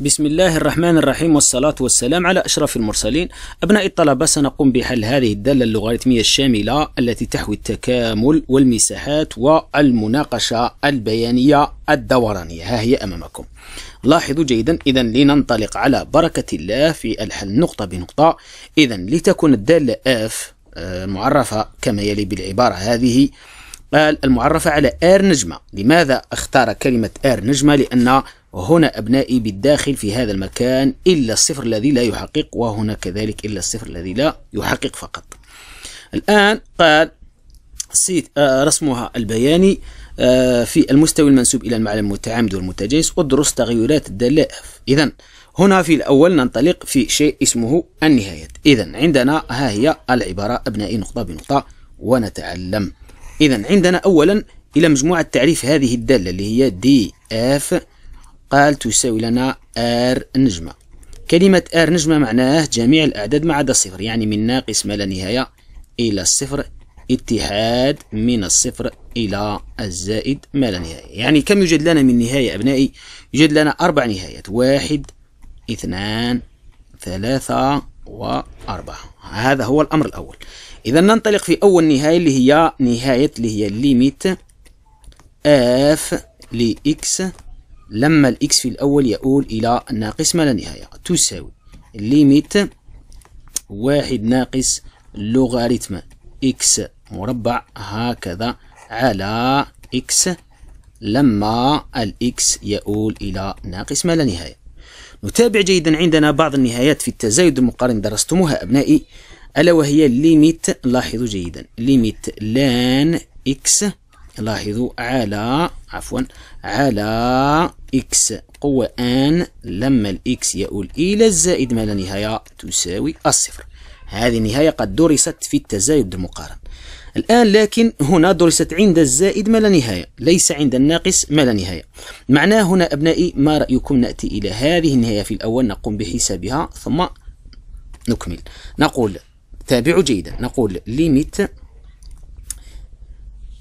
بسم الله الرحمن الرحيم والصلاة والسلام على أشرف المرسلين أبناء الطلبة سنقوم بحل هذه الدالة اللوغاريتمية الشاملة التي تحوي التكامل والمساحات والمناقشة البيانية الدورانية ها هي أمامكم لاحظوا جيدا إذا لننطلق على بركة الله في الحل نقطة بنقطة إذا لتكون الدالة F معرفة كما يلي بالعبارة هذه المعرفة على R نجمة لماذا اختار كلمة R نجمة لأن وهنا أبنائي بالداخل في هذا المكان إلا الصفر الذي لا يحقق وهنا كذلك إلا الصفر الذي لا يحقق فقط الآن قال آه، رسمها البياني آه، في المستوى المنسوب إلى المعلم المتعامد والمتجانس ودرس تغيرات الدالة اف إذا هنا في الأول ننطلق في شيء اسمه النهايات إذا عندنا ها هي العبارة أبنائي نقطة بنقطة ونتعلم إذا عندنا أولا إلى مجموعة تعريف هذه الدالة اللي هي دي اف قال تساوي لنا ار نجمة كلمة ار نجمة معناه جميع الأعداد ما عدا الصفر يعني من ناقص ما لا نهاية إلى الصفر اتحاد من الصفر إلى الزائد ما لا نهاية يعني كم يوجد لنا من نهاية أبنائي يوجد لنا أربع نهايات واحد اثنان ثلاثة وأربعة هذا هو الأمر الأول إذا ننطلق في أول نهاية اللي هي نهاية اللي هي ليميت اف لإكس لما الإكس في الأول يؤول إلى ناقص ما لا نهاية تساوي ليميت واحد ناقص لوغاريتم إكس مربع هكذا على إكس لما الإكس يؤول إلى ناقص ما لا نهاية نتابع جيدا عندنا بعض النهايات في التزايد المقارن درستموها أبنائي ألا وهي ليميت لاحظوا جيدا ليميت لان إكس لاحظوا على عفوا على إكس قوة آن لما الإكس يؤول إلى الزائد ما لا نهاية تساوي الصفر هذه النهاية قد درست في التزايد المقارن الآن لكن هنا درست عند الزائد ما لا نهاية ليس عند الناقص ما لا نهاية معناه هنا أبنائي ما رأيكم نأتي إلى هذه النهاية في الأول نقوم بحسابها ثم نكمل نقول تابعوا جيدا نقول ليميت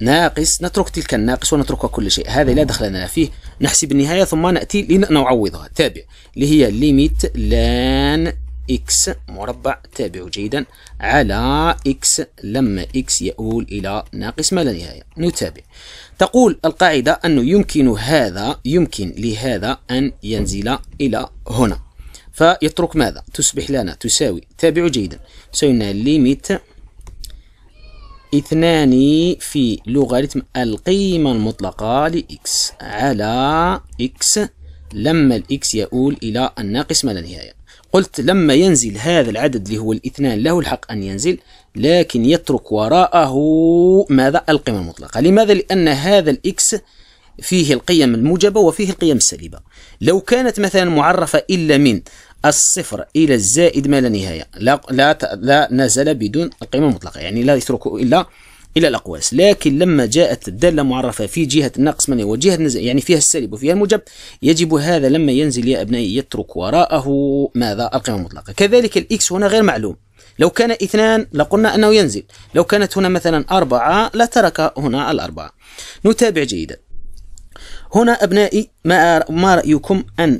ناقص نترك تلك الناقص ونترك كل شيء هذا لا دخل لنا فيه نحسب النهاية ثم نأتي لنعوضها تابع اللي هي ليميت لان إكس مربع تابع جيدا على إكس لما إكس يؤول إلى ناقص ما لا نهاية نتابع تقول القاعدة أنه يمكن هذا يمكن لهذا أن ينزل إلى هنا فيترك ماذا تصبح لنا تساوي تابع جيدا تساوي لنا ليميت اثنان في لوغاريتم القيمة المطلقة لإكس على إكس لما الإكس يؤول إلى الناقص ما لا نهاية قلت لما ينزل هذا العدد اللي هو الاثنان له الحق أن ينزل لكن يترك وراءه ماذا القيمة المطلقة لماذا لأن هذا الإكس فيه القيم الموجبة وفيه القيم السالبة لو كانت مثلا معرفة إلا من الصفر إلى الزائد ما لا نهاية لا لا لا نزل بدون القيمة المطلقة يعني لا يترك إلا إلى الأقواس لكن لما جاءت الدالة معرفة في جهة النقص من وجهة يعني فيها السالب وفيها الموجب يجب هذا لما ينزل يا أبنائي يترك وراءه ماذا القيمة المطلقة كذلك الإكس هنا غير معلوم لو كان اثنان لقلنا أنه ينزل لو كانت هنا مثلا أربعة لترك هنا الأربعة نتابع جيدا هنا أبنائي ما رأيكم أن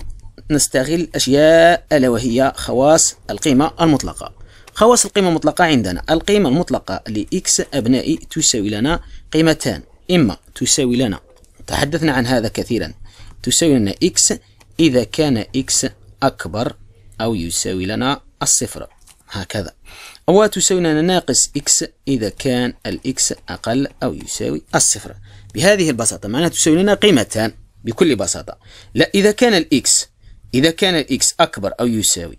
نستغل أشياء ألا وهي خواص القيمة المطلقة خواص القيمة المطلقة عندنا القيمة المطلقة لإكس أبنائي تساوي لنا قيمتان إما تساوي لنا تحدثنا عن هذا كثيرا تساوي لنا إكس إذا كان إكس أكبر أو يساوي لنا الصفر هكذا أو تساوي لنا ناقص إكس إذا كان الإكس أقل أو يساوي الصفر بهذه البساطة معناها تساوي لنا قيمتان بكل بساطة لا إذا كان الإكس إذا كان الإكس أكبر أو يساوي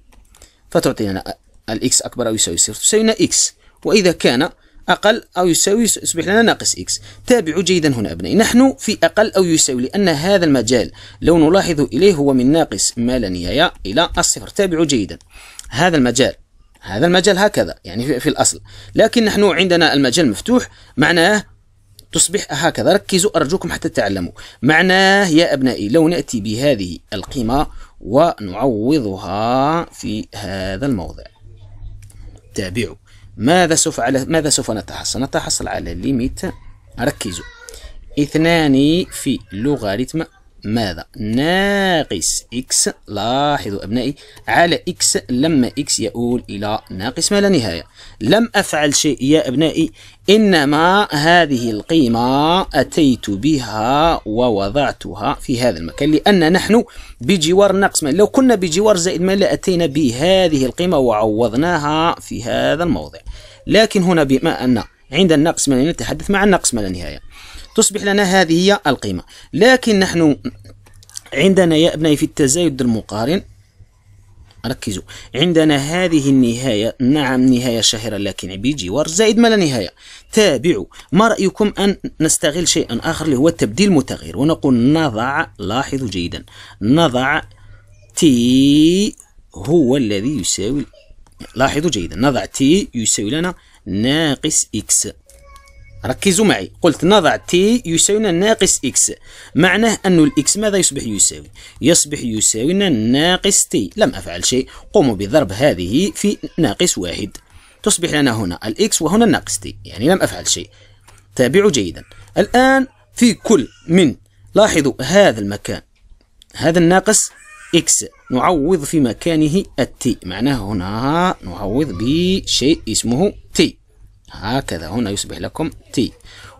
فتعطينا الإكس أكبر أو يساوي صفر تساوينا إكس وإذا كان أقل أو يساوي يصبح لنا ناقص إكس تابعوا جيدا هنا أبنائي نحن في أقل أو يساوي لأن هذا المجال لو نلاحظ إليه هو من ناقص ما لا نهاية إلى الصفر تابعوا جيدا هذا المجال هذا المجال هكذا يعني في الأصل لكن نحن عندنا المجال مفتوح معناه تصبح هكذا ركزوا أرجوكم حتى تعلموا معناه يا أبنائي لو نأتي بهذه القيمة ونعوضها في هذا الموضع تابعوا ماذا سوف على ماذا سوف نتحصل نتحصل على ليميت ركزوا اثنان في لوغاريتم ماذا ناقص إكس لاحظوا أبنائي على إكس لما إكس يؤول إلى ناقص ما لا نهاية لم أفعل شيء يا أبنائي إنما هذه القيمة أتيت بها ووضعتها في هذا المكان لأن نحن بجوار ناقص ما لو كنا بجوار زائد ما لأتينا بهذه القيمة وعوضناها في هذا الموضع لكن هنا بما أن عند الناقص ما نتحدث مع الناقص ما لا نهايه تصبح لنا هذه هي القيمة لكن نحن عندنا يا أبنائي في التزايد المقارن ركزوا عندنا هذه النهاية نعم نهاية شهرة لكن بجوار زائد ما لا نهاية تابعوا ما رأيكم أن نستغل شيئا آخر اللي هو التبديل المتغير ونقول نضع لاحظوا جيدا نضع تي هو الذي يساوي لاحظوا جيدا نضع تي يساوي لنا ناقص إكس ركزوا معي قلت نضع تي يساوينا ناقص إكس معناه أن الإكس ماذا يصبح يساوي يصبح يساوينا ناقص تي لم أفعل شيء قوموا بضرب هذه في ناقص واحد تصبح لنا هنا الإكس وهنا ناقص تي يعني لم أفعل شيء تابعوا جيدا الآن في كل من لاحظوا هذا المكان هذا الناقص إكس نعوض في مكانه التي معناه هنا نعوض بشيء اسمه تي هكذا هنا يصبح لكم تي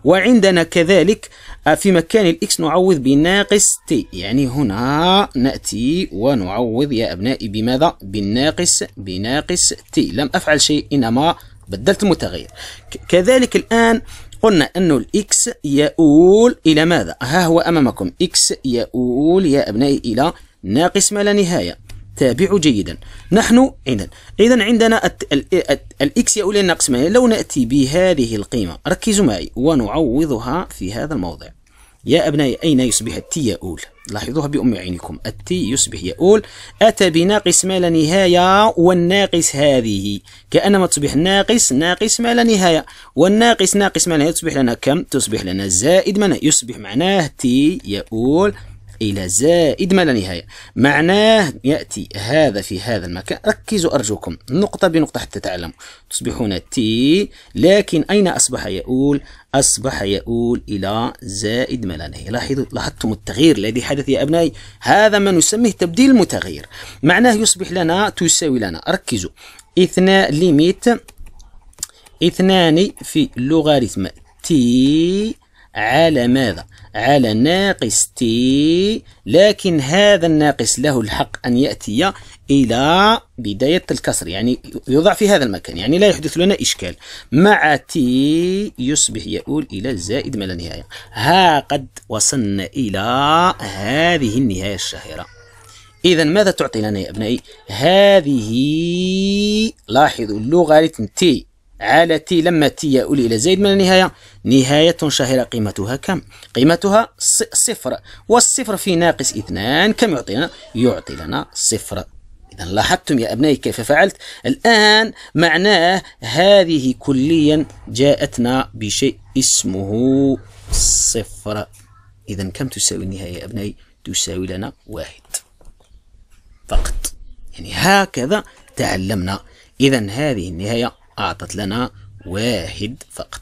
وعندنا كذلك آه، في مكان الإكس نعوض بناقص تي يعني هنا نأتي ونعوض يا أبنائي بماذا؟ بالناقص بناقص تي لم أفعل شيء إنما بدلت المتغير كذلك الآن قلنا أنه الإكس يؤول إلى ماذا؟ ها هو أمامكم إكس يؤول يا أبنائي إلى ناقص ما لا نهاية تابعوا جيدا نحن إذن إذن عندنا الإكس يؤول لنا قسمين لو نأتي بهذه القيمة ركزوا معي ونعوضها في هذا الموضع يا أبنائي أين يصبح التي يؤول لاحظوها بأم عينكم التي يصبح يؤول أتى بناقص ما لا نهاية والناقص هذه كأنما تصبح ناقص ناقص ما لا نهاية والناقص ناقص ما لا نهاية تصبح لنا كم تصبح لنا زائد ما يصبح معناه تي يؤول إلى زائد ما لا نهاية معناه يأتي هذا في هذا المكان ركزوا أرجوكم نقطة بنقطة حتى تعلموا تصبحون تي لكن أين أصبح يؤول أصبح يؤول إلى زائد ما لا نهاية لاحظوا لاحظتم التغيير الذي حدث يا أبنائي هذا ما نسميه تبديل متغير معناه يصبح لنا تساوي لنا ركزوا اثنان ليميت اثنان في لوغاريتم تي على ماذا على ناقص تي لكن هذا الناقص له الحق أن يأتي إلى بداية الكسر يعني يوضع في هذا المكان يعني لا يحدث لنا إشكال مع تي يصبح يؤول إلى زائد ما لا نهاية ها قد وصلنا إلى هذه النهاية الشهيرة إذا ماذا تعطي لنا يا أبنائي؟ هذه لاحظوا اللوغاريتم تي عالتي لما تي يؤول إلى زيد من النهاية نهاية شهيره قيمتها كم؟ قيمتها صفر والصفر في ناقص اثنان كم يعطينا يعطي لنا صفر إذا لاحظتم يا أبنائي كيف فعلت الآن معناه هذه كليا جاءتنا بشيء اسمه صفر إذا كم تساوي النهاية يا أبنائي؟ تساوي لنا واحد فقط يعني هكذا تعلمنا إذا هذه النهاية أعطت لنا واحد فقط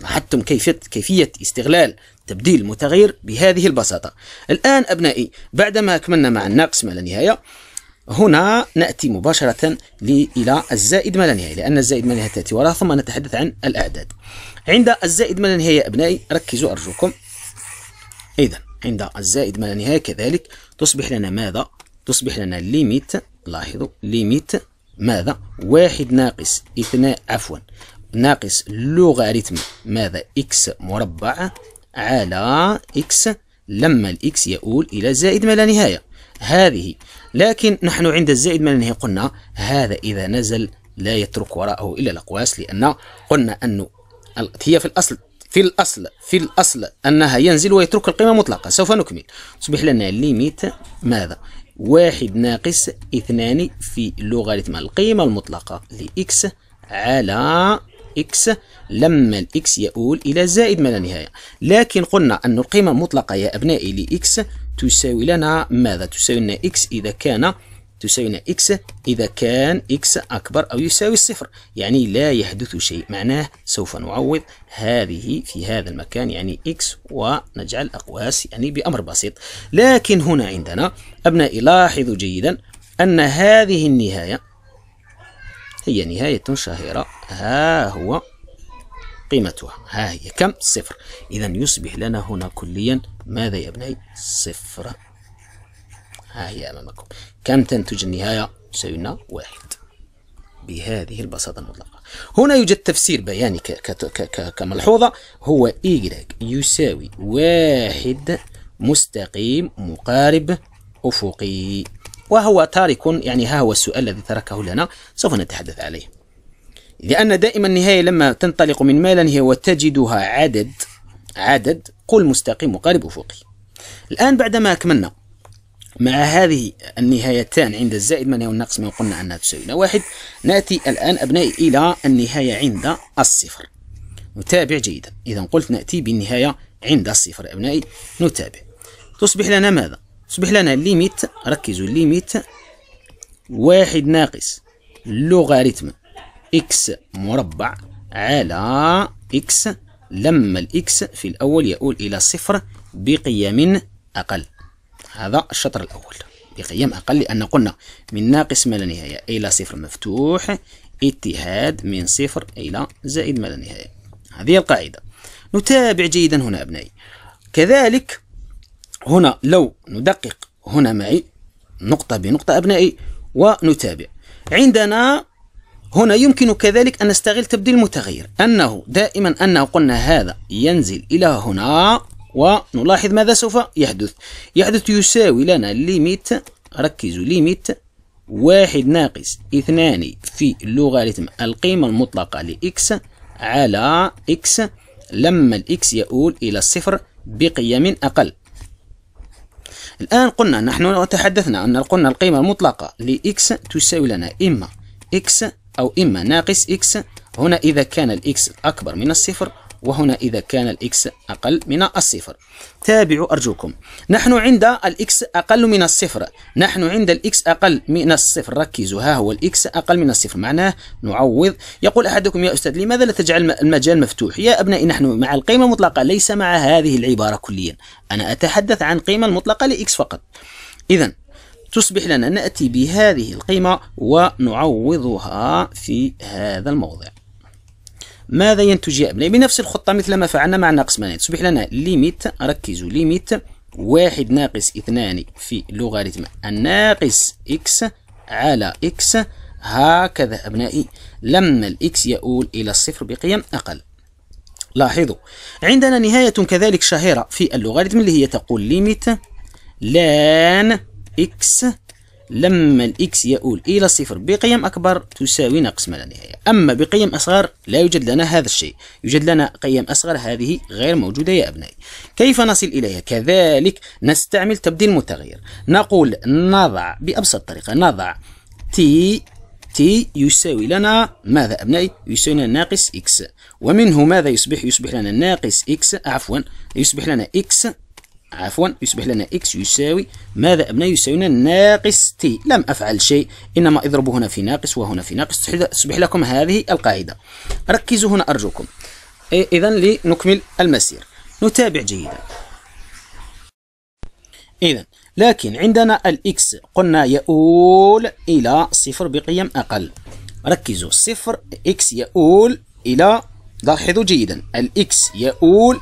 لاحظتم كيفية, كيفية استغلال تبديل متغير بهذه البساطة الآن أبنائي بعدما أكملنا مع الناقص ما لا نهاية هنا نأتي مباشرة إلى الزائد ما لا نهاية لأن الزائد ما لا نهاية تأتي وراء ثم نتحدث عن الأعداد عند الزائد ما لا نهاية أبنائي ركزوا أرجوكم إذا عند الزائد ما لا نهاية كذلك تصبح لنا ماذا؟ تصبح لنا ليميت لاحظوا ليميت ماذا واحد ناقص اثنان عفوا ناقص لوغاريتم ماذا إكس مربع على إكس لما الإكس يؤول إلى زائد ما لا نهاية هذه لكن نحن عند الزائد ما لا نهاية قلنا هذا إذا نزل لا يترك وراءه إلا الأقواس لأن قلنا انه هي في الأصل في الأصل في الأصل أنها ينزل ويترك القيمة مطلقة سوف نكمل تصبح لنا ليميت ماذا واحد ناقص اثنان في لوغاريتم القيمة المطلقة لإكس على إكس لما الإكس يؤول إلى زائد ما لا نهاية لكن قلنا أن القيمة المطلقة يا أبنائي لإكس تساوي لنا ماذا؟ تساوي لنا إكس إذا كان تساوينا إكس إذا كان إكس أكبر أو يساوي الصفر يعني لا يحدث شيء معناه سوف نعوض هذه في هذا المكان يعني إكس ونجعل أقواس يعني بأمر بسيط لكن هنا عندنا أبنائي لاحظوا جيدا أن هذه النهاية هي نهاية شهيرة ها هو قيمتها ها هي كم صفر إذا يصبح لنا هنا كليا ماذا يا ابني صفر ها هي أمامكم كم تنتج النهاية سينا واحد بهذه البساطة المطلقة هنا يوجد تفسير بياني كملحوظة هو Y يساوي واحد مستقيم مقارب أفقي وهو تارك يعني ها هو السؤال الذي تركه لنا سوف نتحدث عليه لأن دائما النهاية لما تنطلق من مالا هي وتجدها عدد عدد قل مستقيم مقارب أفقي الآن بعدما أكملنا مع هذه النهايتان عند الزائد من والنقص من قلنا أنها تساوي واحد نأتي الآن أبنائي إلى النهاية عند الصفر نتابع جيدا إذا قلت نأتي بالنهاية عند الصفر أبنائي نتابع تصبح لنا ماذا؟ تصبح لنا ليميت ركزوا ليميت واحد ناقص لوغاريتم إكس مربع على إكس لما الإكس في الأول يؤول إلى صفر بقيم أقل هذا الشطر الأول بقيم أقل لأن قلنا من ناقص ما لا نهاية إلى صفر مفتوح اتحاد من صفر إلى زائد ما لا نهاية هذه القاعدة نتابع جيدا هنا أبنائي كذلك هنا لو ندقق هنا معي نقطة بنقطة أبنائي ونتابع عندنا هنا يمكن كذلك أن نستغل تبديل المتغير أنه دائما أنه قلنا هذا ينزل إلى هنا ونلاحظ ماذا سوف يحدث يحدث يساوي لنا ليميت ركزوا ليميت واحد ناقص اثنان في اللوغاريتم القيمة المطلقة لإكس على إكس لما الإكس يؤول إلى الصفر بقيم أقل الآن قلنا نحن تحدثنا أن قلنا القيمة المطلقة لإكس تساوي لنا إما إكس أو إما ناقص إكس هنا إذا كان الإكس أكبر من الصفر وهنا إذا كان الإكس أقل من الصفر تابعوا أرجوكم نحن عند الإكس أقل من الصفر نحن عند الإكس أقل من الصفر ركزوا ها هو الإكس أقل من الصفر معناه نعوض يقول أحدكم يا أستاذ لماذا لا تجعل المجال مفتوح يا أبنائي نحن مع القيمة المطلقة ليس مع هذه العبارة كليا أنا أتحدث عن قيمة المطلقة لإكس فقط إذا تصبح لنا نأتي بهذه القيمة ونعوضها في هذا الموضع ماذا ينتج يا أبنائي بنفس الخطة مثل ما فعلنا مع ناقص ما تصبح لنا ليميت ركزوا ليميت واحد ناقص اثنان في لوغاريتم الناقص إكس على إكس هكذا أبنائي لما الإكس يؤول إلى الصفر بقيم أقل لاحظوا عندنا نهاية كذلك شهيرة في اللوغاريتم اللي هي تقول ليميت لان إكس لما الإكس يؤول إلى صفر بقيم أكبر تساوي ناقص ما لا نهاية أما بقيم أصغر لا يوجد لنا هذا الشيء يوجد لنا قيم أصغر هذه غير موجودة يا أبنائي كيف نصل إليها كذلك نستعمل تبديل متغير نقول نضع بأبسط طريقة نضع تي تي يساوي لنا ماذا أبنائي يساوي لنا ناقص إكس ومنه ماذا يصبح يصبح لنا ناقص إكس عفوا يصبح لنا إكس عفوا يصبح لنا x يساوي ماذا أبناء يساوي لنا ناقص t لم أفعل شيء إنما اضرب هنا في ناقص وهنا في ناقص تصبح لكم هذه القاعدة ركزوا هنا أرجوكم إذا لنكمل المسير نتابع جيدا إذا لكن عندنا الإكس قلنا يؤول إلى صفر بقيم أقل ركزوا صفر إكس يؤول إلى لاحظوا جيدا الإكس يؤول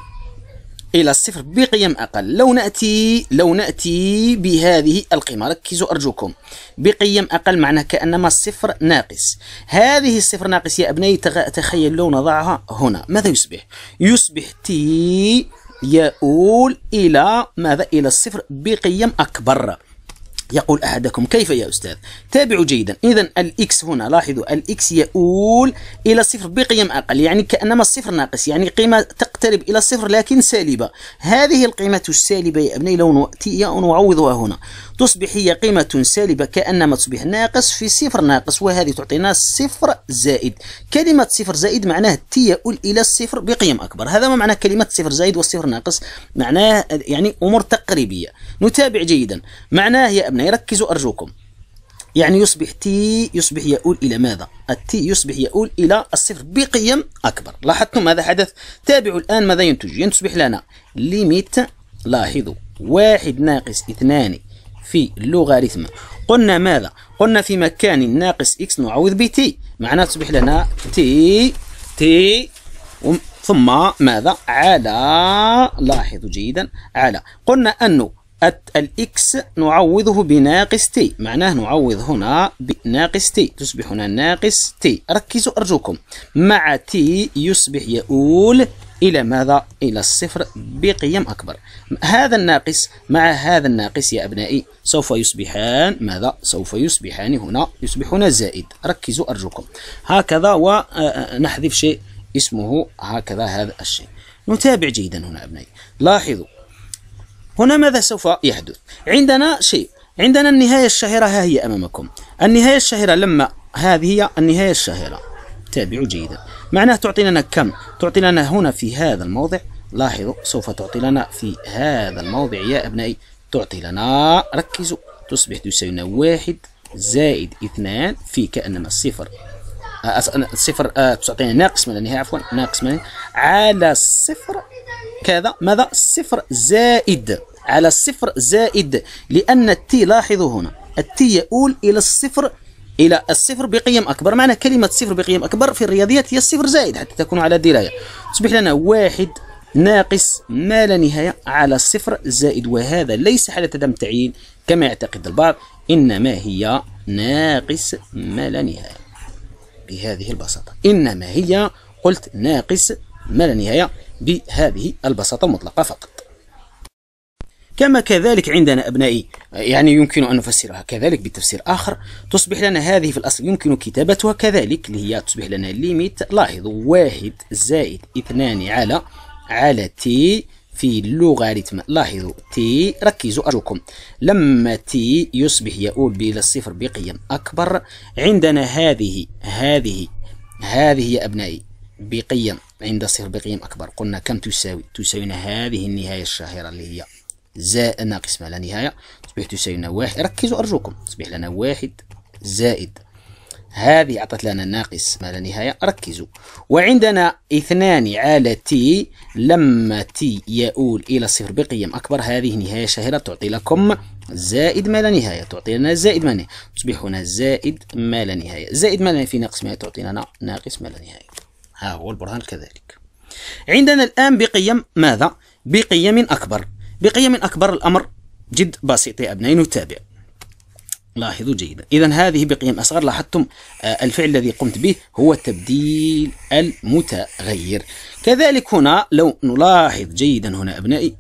إلى الصفر بقيم أقل لو نأتي لو نأتي بهذه القيمة ركزوا أرجوكم بقيم أقل معناه كأنما الصفر ناقص هذه الصفر ناقص يا أبنائي تخيل لو نضعها هنا ماذا يصبح يصبح تي يؤول إلى ماذا إلى الصفر بقيم أكبر يقول أحدكم كيف يا أستاذ تابعوا جيدا إذا الإكس هنا لاحظوا الإكس يؤول إلى الصفر بقيم أقل يعني كأنما الصفر ناقص يعني قيمة تقترب إلى الصفر لكن سالبة هذه القيمة السالبة يا أبني لو نعوضها هنا تصبح هي قيمة سالبة كأنما تصبح ناقص في صفر ناقص وهذه تعطينا صفر زائد كلمة صفر زائد معناه يؤول إلى الصفر بقيم أكبر هذا ما معنى كلمة صفر زائد والصفر ناقص معناه يعني أمور تقريبية نتابع جيدا معناه يا أبني هنا ركزوا أرجوكم يعني يصبح تي يصبح يؤول إلى ماذا؟ التي يصبح يؤول إلى الصفر بقيم أكبر لاحظتم ماذا حدث؟ تابعوا الآن ماذا ينتج؟ يصبح لنا ليميت لاحظوا واحد ناقص اثنان في اللوغاريتم قلنا ماذا؟ قلنا في مكان ناقص إكس نعوض بتي معناه تصبح لنا تي تي ثم ماذا؟ على لاحظوا جيدا على قلنا أنه الإكس نعوضه بناقص تي معناه نعوض هنا بناقص تي تصبح هنا ناقص تي ركزوا أرجوكم مع تي يصبح يؤول إلى ماذا؟ إلى الصفر بقيم أكبر هذا الناقص مع هذا الناقص يا أبنائي سوف يصبحان ماذا؟ سوف يصبحان هنا يصبحون زائد ركزوا أرجوكم هكذا ونحذف شيء اسمه هكذا هذا الشيء نتابع جيدا هنا أبنائي لاحظوا هنا ماذا سوف يحدث عندنا شيء عندنا النهاية الشهيرة ها هي أمامكم النهاية الشهيرة لما هذه هي النهاية الشهيرة تابعوا جيدا معناه تعطي لنا كم تعطي لنا هنا في هذا الموضع لاحظوا سوف تعطي لنا في هذا الموضع يا أبنائي تعطي لنا ركزوا تصبح تساوي واحد زائد اثنان في كأنما الصفر الصفر آه، آه، تعطينا ناقص من النهاية عفوا ناقص من على الصفر كذا ماذا صفر زائد على الصفر زائد لأن التي لاحظوا هنا التي يؤول إلى الصفر إلى الصفر بقيم أكبر معنى كلمة صفر بقيم أكبر في الرياضيات هي الصفر زائد حتى تكون على دراية تصبح لنا واحد ناقص ما لا نهاية على الصفر زائد وهذا ليس حالة عدم تعيين كما يعتقد البعض إنما هي ناقص ما لا نهاية بهذه البساطة إنما هي قلت ناقص ما لا نهاية بهذه البساطة المطلقة فقط كما كذلك عندنا أبنائي يعني يمكن أن نفسرها كذلك بتفسير آخر تصبح لنا هذه في الأصل يمكن كتابتها كذلك اللي هي تصبح لنا ليميت لاحظوا واحد زائد اثنان على على تي في اللوغاريتم لاحظوا تي ركزوا أرجوكم لما تي يصبح يؤول إلى الصفر بقيم أكبر عندنا هذه هذه هذه يا أبنائي بقيم عند صفر بقيم أكبر قلنا كم تساوي تساوينا هذه النهاية الشهيرة اللي هي زائد ناقص ما لا نهاية تصبح تساوي لنا واحد ركزوا أرجوكم تصبح لنا واحد زائد هذه أعطت لنا ناقص ما لا نهاية ركزوا وعندنا اثنان على تي لما تي يؤول إلى الصفر بقيم أكبر هذه نهاية شهيرة تعطي لكم زائد ما لا نهاية تعطي لنا زائد ما لا نهاية تصبح هنا زائد ما لا نهاية زائد ما لا نهاية في ناقص ما لا تعطي لنا ناقص ما لا نهاية ها هو البرهان كذلك عندنا الآن بقيم ماذا؟ بقيم أكبر بقيم أكبر الأمر جد بسيط يا أبنائي نتابع لاحظوا جيدا إذا هذه بقيم أصغر لاحظتم آه، الفعل الذي قمت به هو تبديل المتغير كذلك هنا لو نلاحظ جيدا هنا أبنائي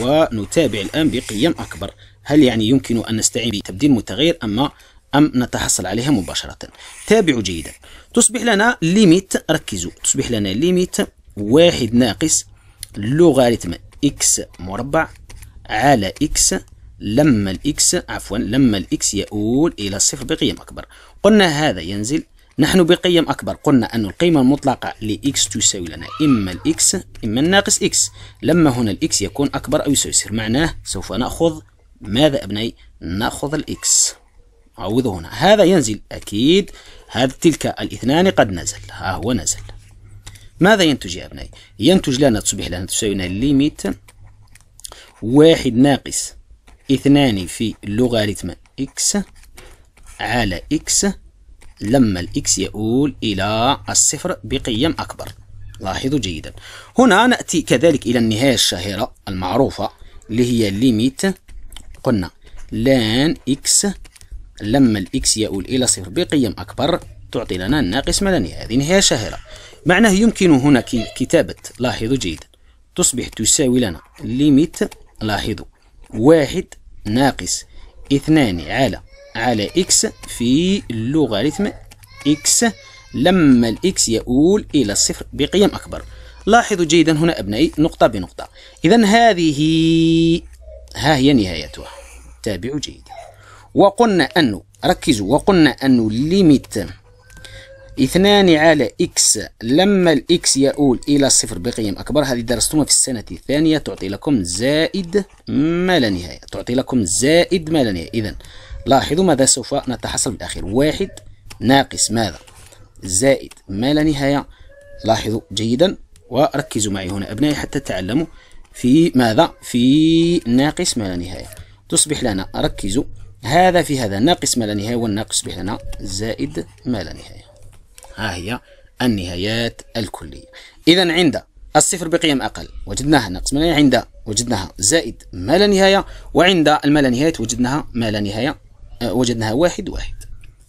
ونتابع الآن بقيم أكبر هل يعني يمكن أن نستعين بتبديل متغير أما أم نتحصل عليها مباشرة تابعوا جيدا تصبح لنا ليميت ركزوا تصبح لنا ليميت واحد ناقص لوغاريتم إكس مربع على إكس لما الإكس عفوا لما الإكس يؤول إلى الصفر بقيم أكبر قلنا هذا ينزل نحن بقيم أكبر قلنا أن القيمة المطلقة لإكس تساوي لنا إما الإكس إما الناقص إكس لما هنا الإكس يكون أكبر أو يساوي صفر معناه سوف نأخذ ماذا أبني نأخذ الإكس عوضه هنا هذا ينزل أكيد هذا تلك الاثنان قد نزل ها هو نزل ماذا ينتج يا أبنائي ينتج لنا تصبح لنا تساوينا ليميت واحد ناقص اثنان في لوغاريتم إكس على إكس لما الإكس يؤول إلى الصفر بقيم أكبر لاحظوا جيدا هنا نأتي كذلك إلى النهاية الشهيرة المعروفة اللي هي ليميت قلنا لان إكس لما الإكس يؤول إلى صفر بقيم أكبر تعطي لنا الناقص نهايه. هذه نهاية شهيرة معناه يمكن هنا كتابة لاحظوا جيدا تصبح تساوي لنا ليميت لاحظوا واحد ناقص اثنان على على إكس في لوغاريتم إكس لما الإكس يؤول إلى الصفر بقيم أكبر لاحظوا جيدا هنا أبنائي نقطة بنقطة إذا هذه ها هي نهايتها تابعوا جيدا وقلنا أنه ركزوا وقلنا أنه ليميت اثنان على إكس لما الإكس يؤول إلى صفر بقيم أكبر هذه درستوها في السنة الثانية تعطي لكم زائد ما لا نهاية تعطي لكم زائد ما لا نهاية إذا لاحظوا ماذا سوف نتحصل بالأخير واحد ناقص ماذا زائد ما لا نهاية لاحظوا جيدا وركزوا معي هنا أبنائي حتى تعلموا في ماذا في ناقص ما لا نهاية تصبح لنا ركزوا هذا في هذا ناقص ما لا نهاية والناقص يصبح لنا زائد ما لا نهاية ها هي النهايات الكلية إذا عند الصفر بقيم أقل وجدناها ناقص من عند وجدناها زائد ما لا نهاية وعند ما لا نهاية وجدناها ما لا نهاية آه، وجدناها واحد واحد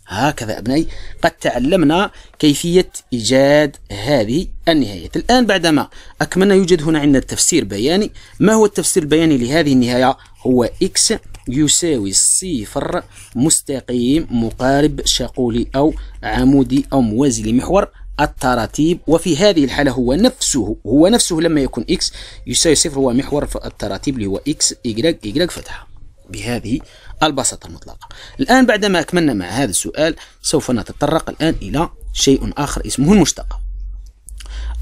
هكذا أبنائي قد تعلمنا كيفية إيجاد هذه النهايات الآن بعدما أكملنا يوجد هنا عندنا التفسير بياني ما هو التفسير البياني لهذه النهاية هو إكس يساوي صفر مستقيم مقارب شاقولي أو عمودي أو موازي لمحور التراتيب وفي هذه الحالة هو نفسه هو نفسه لما يكون إكس يساوي صفر هو محور التراتيب اللي هو إكس إيكغيك إيكغيك فتحة بهذه البساطة المطلقة الآن بعدما أكملنا مع هذا السؤال سوف نتطرق الآن إلى شيء آخر اسمه المشتقة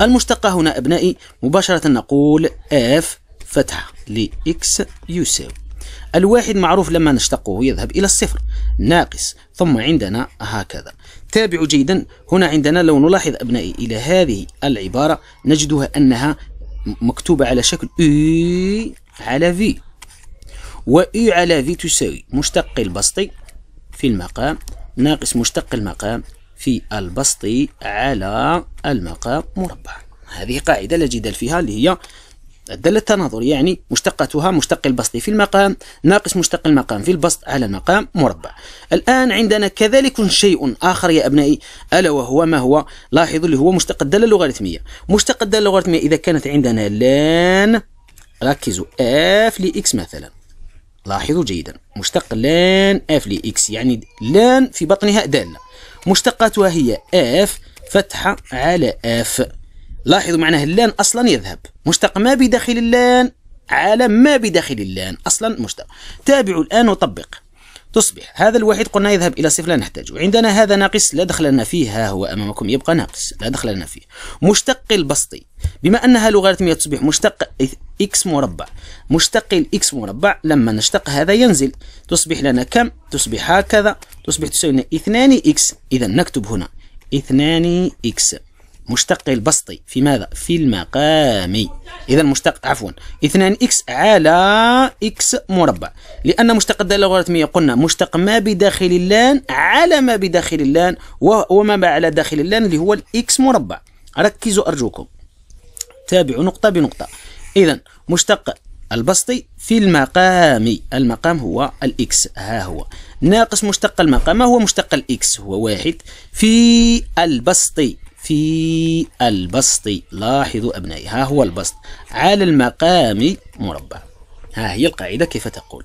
المشتقة هنا أبنائي مباشرة نقول F فتحة لإكس يساوي الواحد معروف لما نشتقه يذهب إلى الصفر ناقص ثم عندنا هكذا تابعوا جيدا هنا عندنا لو نلاحظ أبنائي إلى هذه العبارة نجدها أنها مكتوبة على شكل إي e على في وإي e على في تساوي مشتق البسط في المقام ناقص مشتق المقام في البسط على المقام مربع هذه قاعدة لا جدال فيها اللي هي الدالة التناظر يعني مشتقتها مشتق البسط في المقام ناقص مشتق المقام في البسط على المقام مربع الآن عندنا كذلك شيء آخر يا أبنائي ألا وهو ما هو لاحظوا اللي هو مشتق الدالة اللوغاريتمية مشتق الدالة اللوغاريتمية إذا كانت عندنا لان ركزوا اف اكس مثلا لاحظوا جيدا مشتق لان اف اكس يعني لان في بطنها دالة مشتقاتها هي اف فتحة على اف لاحظوا معناه اللان أصلا يذهب مشتق ما بداخل اللان عالم ما بداخل اللان أصلا مشتق تابعوا الآن وطبق تصبح هذا الواحد قلنا يذهب إلى صفر لا نحتاجه عندنا هذا ناقص لا دخل لنا فيه ها هو أمامكم يبقى ناقص لا دخل لنا فيه مشتق البسطي بما أنها لوغاريتمية تصبح مشتق إكس مربع مشتق الإكس مربع لما نشتق هذا ينزل تصبح لنا كم تصبح هكذا تصبح تساوي لنا 2 إكس إذا نكتب هنا 2 إكس مشتق البسطي في ماذا؟ في المقام إذا مشتق عفوا 2 إكس على إكس مربع لأن مشتق الدالة اللوغاريتمية قلنا مشتق ما بداخل اللان على ما بداخل اللان وما على داخل اللان اللي هو الإكس مربع ركزوا أرجوكم تابعوا نقطة بنقطة إذا مشتق البسطي في المقام المقام هو الإكس ها هو ناقص مشتق المقام ما هو مشتق الإكس هو واحد في البسطي في البسط لاحظوا أبنائي ها هو البسط على المقام مربع ها هي القاعدة كيف تقول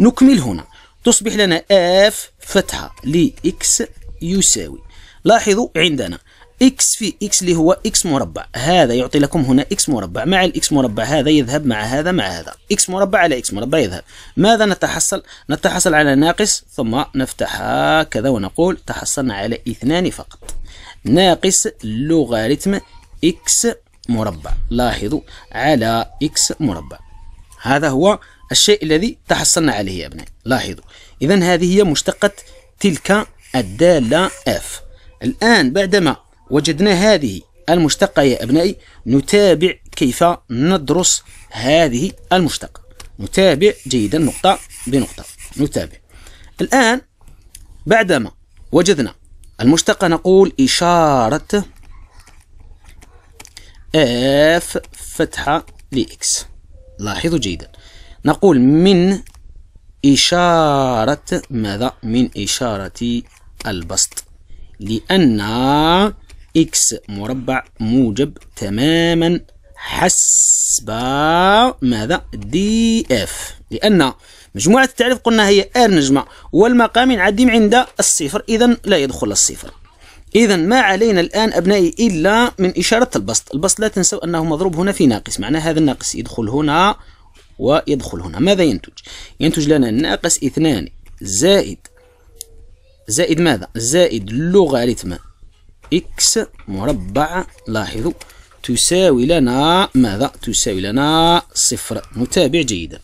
نكمل هنا تصبح لنا اف فتحة لإكس يساوي لاحظوا عندنا اكس في اكس اللي هو اكس مربع هذا يعطي لكم هنا اكس مربع مع الاكس مربع هذا يذهب مع هذا مع هذا اكس مربع على اكس مربع يذهب ماذا نتحصل نتحصل على ناقص ثم نفتح هكذا ونقول تحصلنا على اثنان فقط ناقص لوغاريتم إكس مربع لاحظوا على إكس مربع هذا هو الشيء الذي تحصلنا عليه يا أبنائي لاحظوا إذا هذه هي مشتقة تلك الدالة اف الآن بعدما وجدنا هذه المشتقة يا أبنائي نتابع كيف ندرس هذه المشتقة نتابع جيدا نقطة بنقطة نتابع الآن بعدما وجدنا المشتقة نقول إشارة اف فتحة لإكس لاحظوا جيدا نقول من إشارة ماذا؟ من إشارة البسط لأن إكس مربع موجب تماما حسب ماذا؟ دي إف لأن مجموعة التعريف قلنا هي ار نجمة والمقام ينعدم عند الصفر إذا لا يدخل الصفر إذا ما علينا الآن أبنائي إلا من إشارة البسط البسط لا تنسوا أنه مضروب هنا في ناقص معنى هذا الناقص يدخل هنا ويدخل هنا ماذا ينتج ينتج لنا ناقص اثنان زائد زائد ماذا زائد لوغاريتم اكس مربع لاحظوا تساوي لنا ماذا تساوي لنا صفر نتابع جيدا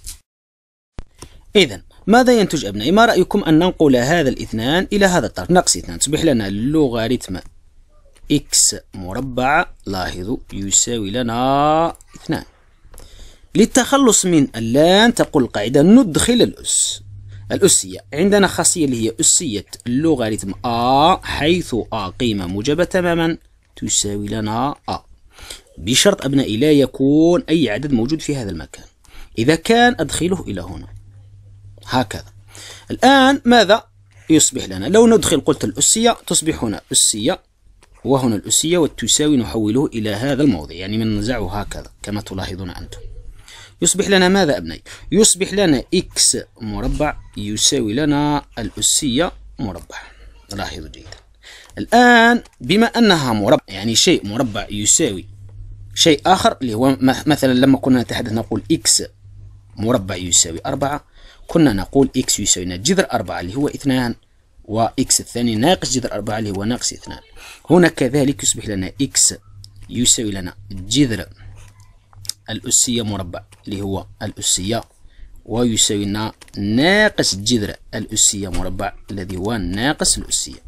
إذا ماذا ينتج أبنائي؟ ما رأيكم أن ننقل هذا الاثنان إلى هذا الطرف ناقص اثنان تصبح لنا لوغاريتم إكس مربع لاحظوا يساوي لنا اثنان للتخلص من اللان تقول القاعدة ندخل الأس الأسية عندنا خاصية اللي هي أسية اللوغاريتم أ حيث أ قيمة موجبة تماما تساوي لنا أ بشرط أبنائي لا يكون أي عدد موجود في هذا المكان إذا كان أدخله إلى هنا هكذا الآن ماذا يصبح لنا لو ندخل قلت الأسية تصبح هنا أسية وهنا الأسية والتساوي نحوله إلى هذا الموضع يعني من نزعه هكذا كما تلاحظون أنتم يصبح لنا ماذا أبني يصبح لنا إكس مربع يساوي لنا الأسية مربع لاحظوا جيدا الآن بما أنها مربع يعني شيء مربع يساوي شيء آخر اللي هو مثلا لما كنا نتحدث نقول إكس مربع يساوي أربعة كنا نقول إكس يساوي جذر أربعة اللي هو اثنان وإكس الثاني ناقص جذر أربعة اللي هو ناقص اثنان هنا كذلك يصبح لنا إكس يساوي لنا جذر الأسية مربع اللي هو الأسية ويساوي لنا ناقص جذر الأسية مربع الذي هو ناقص الأسية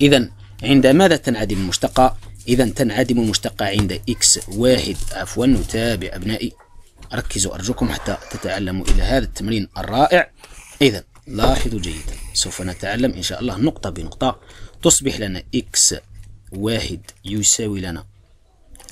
إذا عند ماذا تنعدم المشتقة؟ إذا تنعدم المشتقة عند إكس واحد عفوا نتابع أبنائي ركزوا أرجوكم حتى تتعلموا إلى هذا التمرين الرائع إذا لاحظوا جيدا سوف نتعلم إن شاء الله نقطة بنقطة تصبح لنا إكس واحد يساوي لنا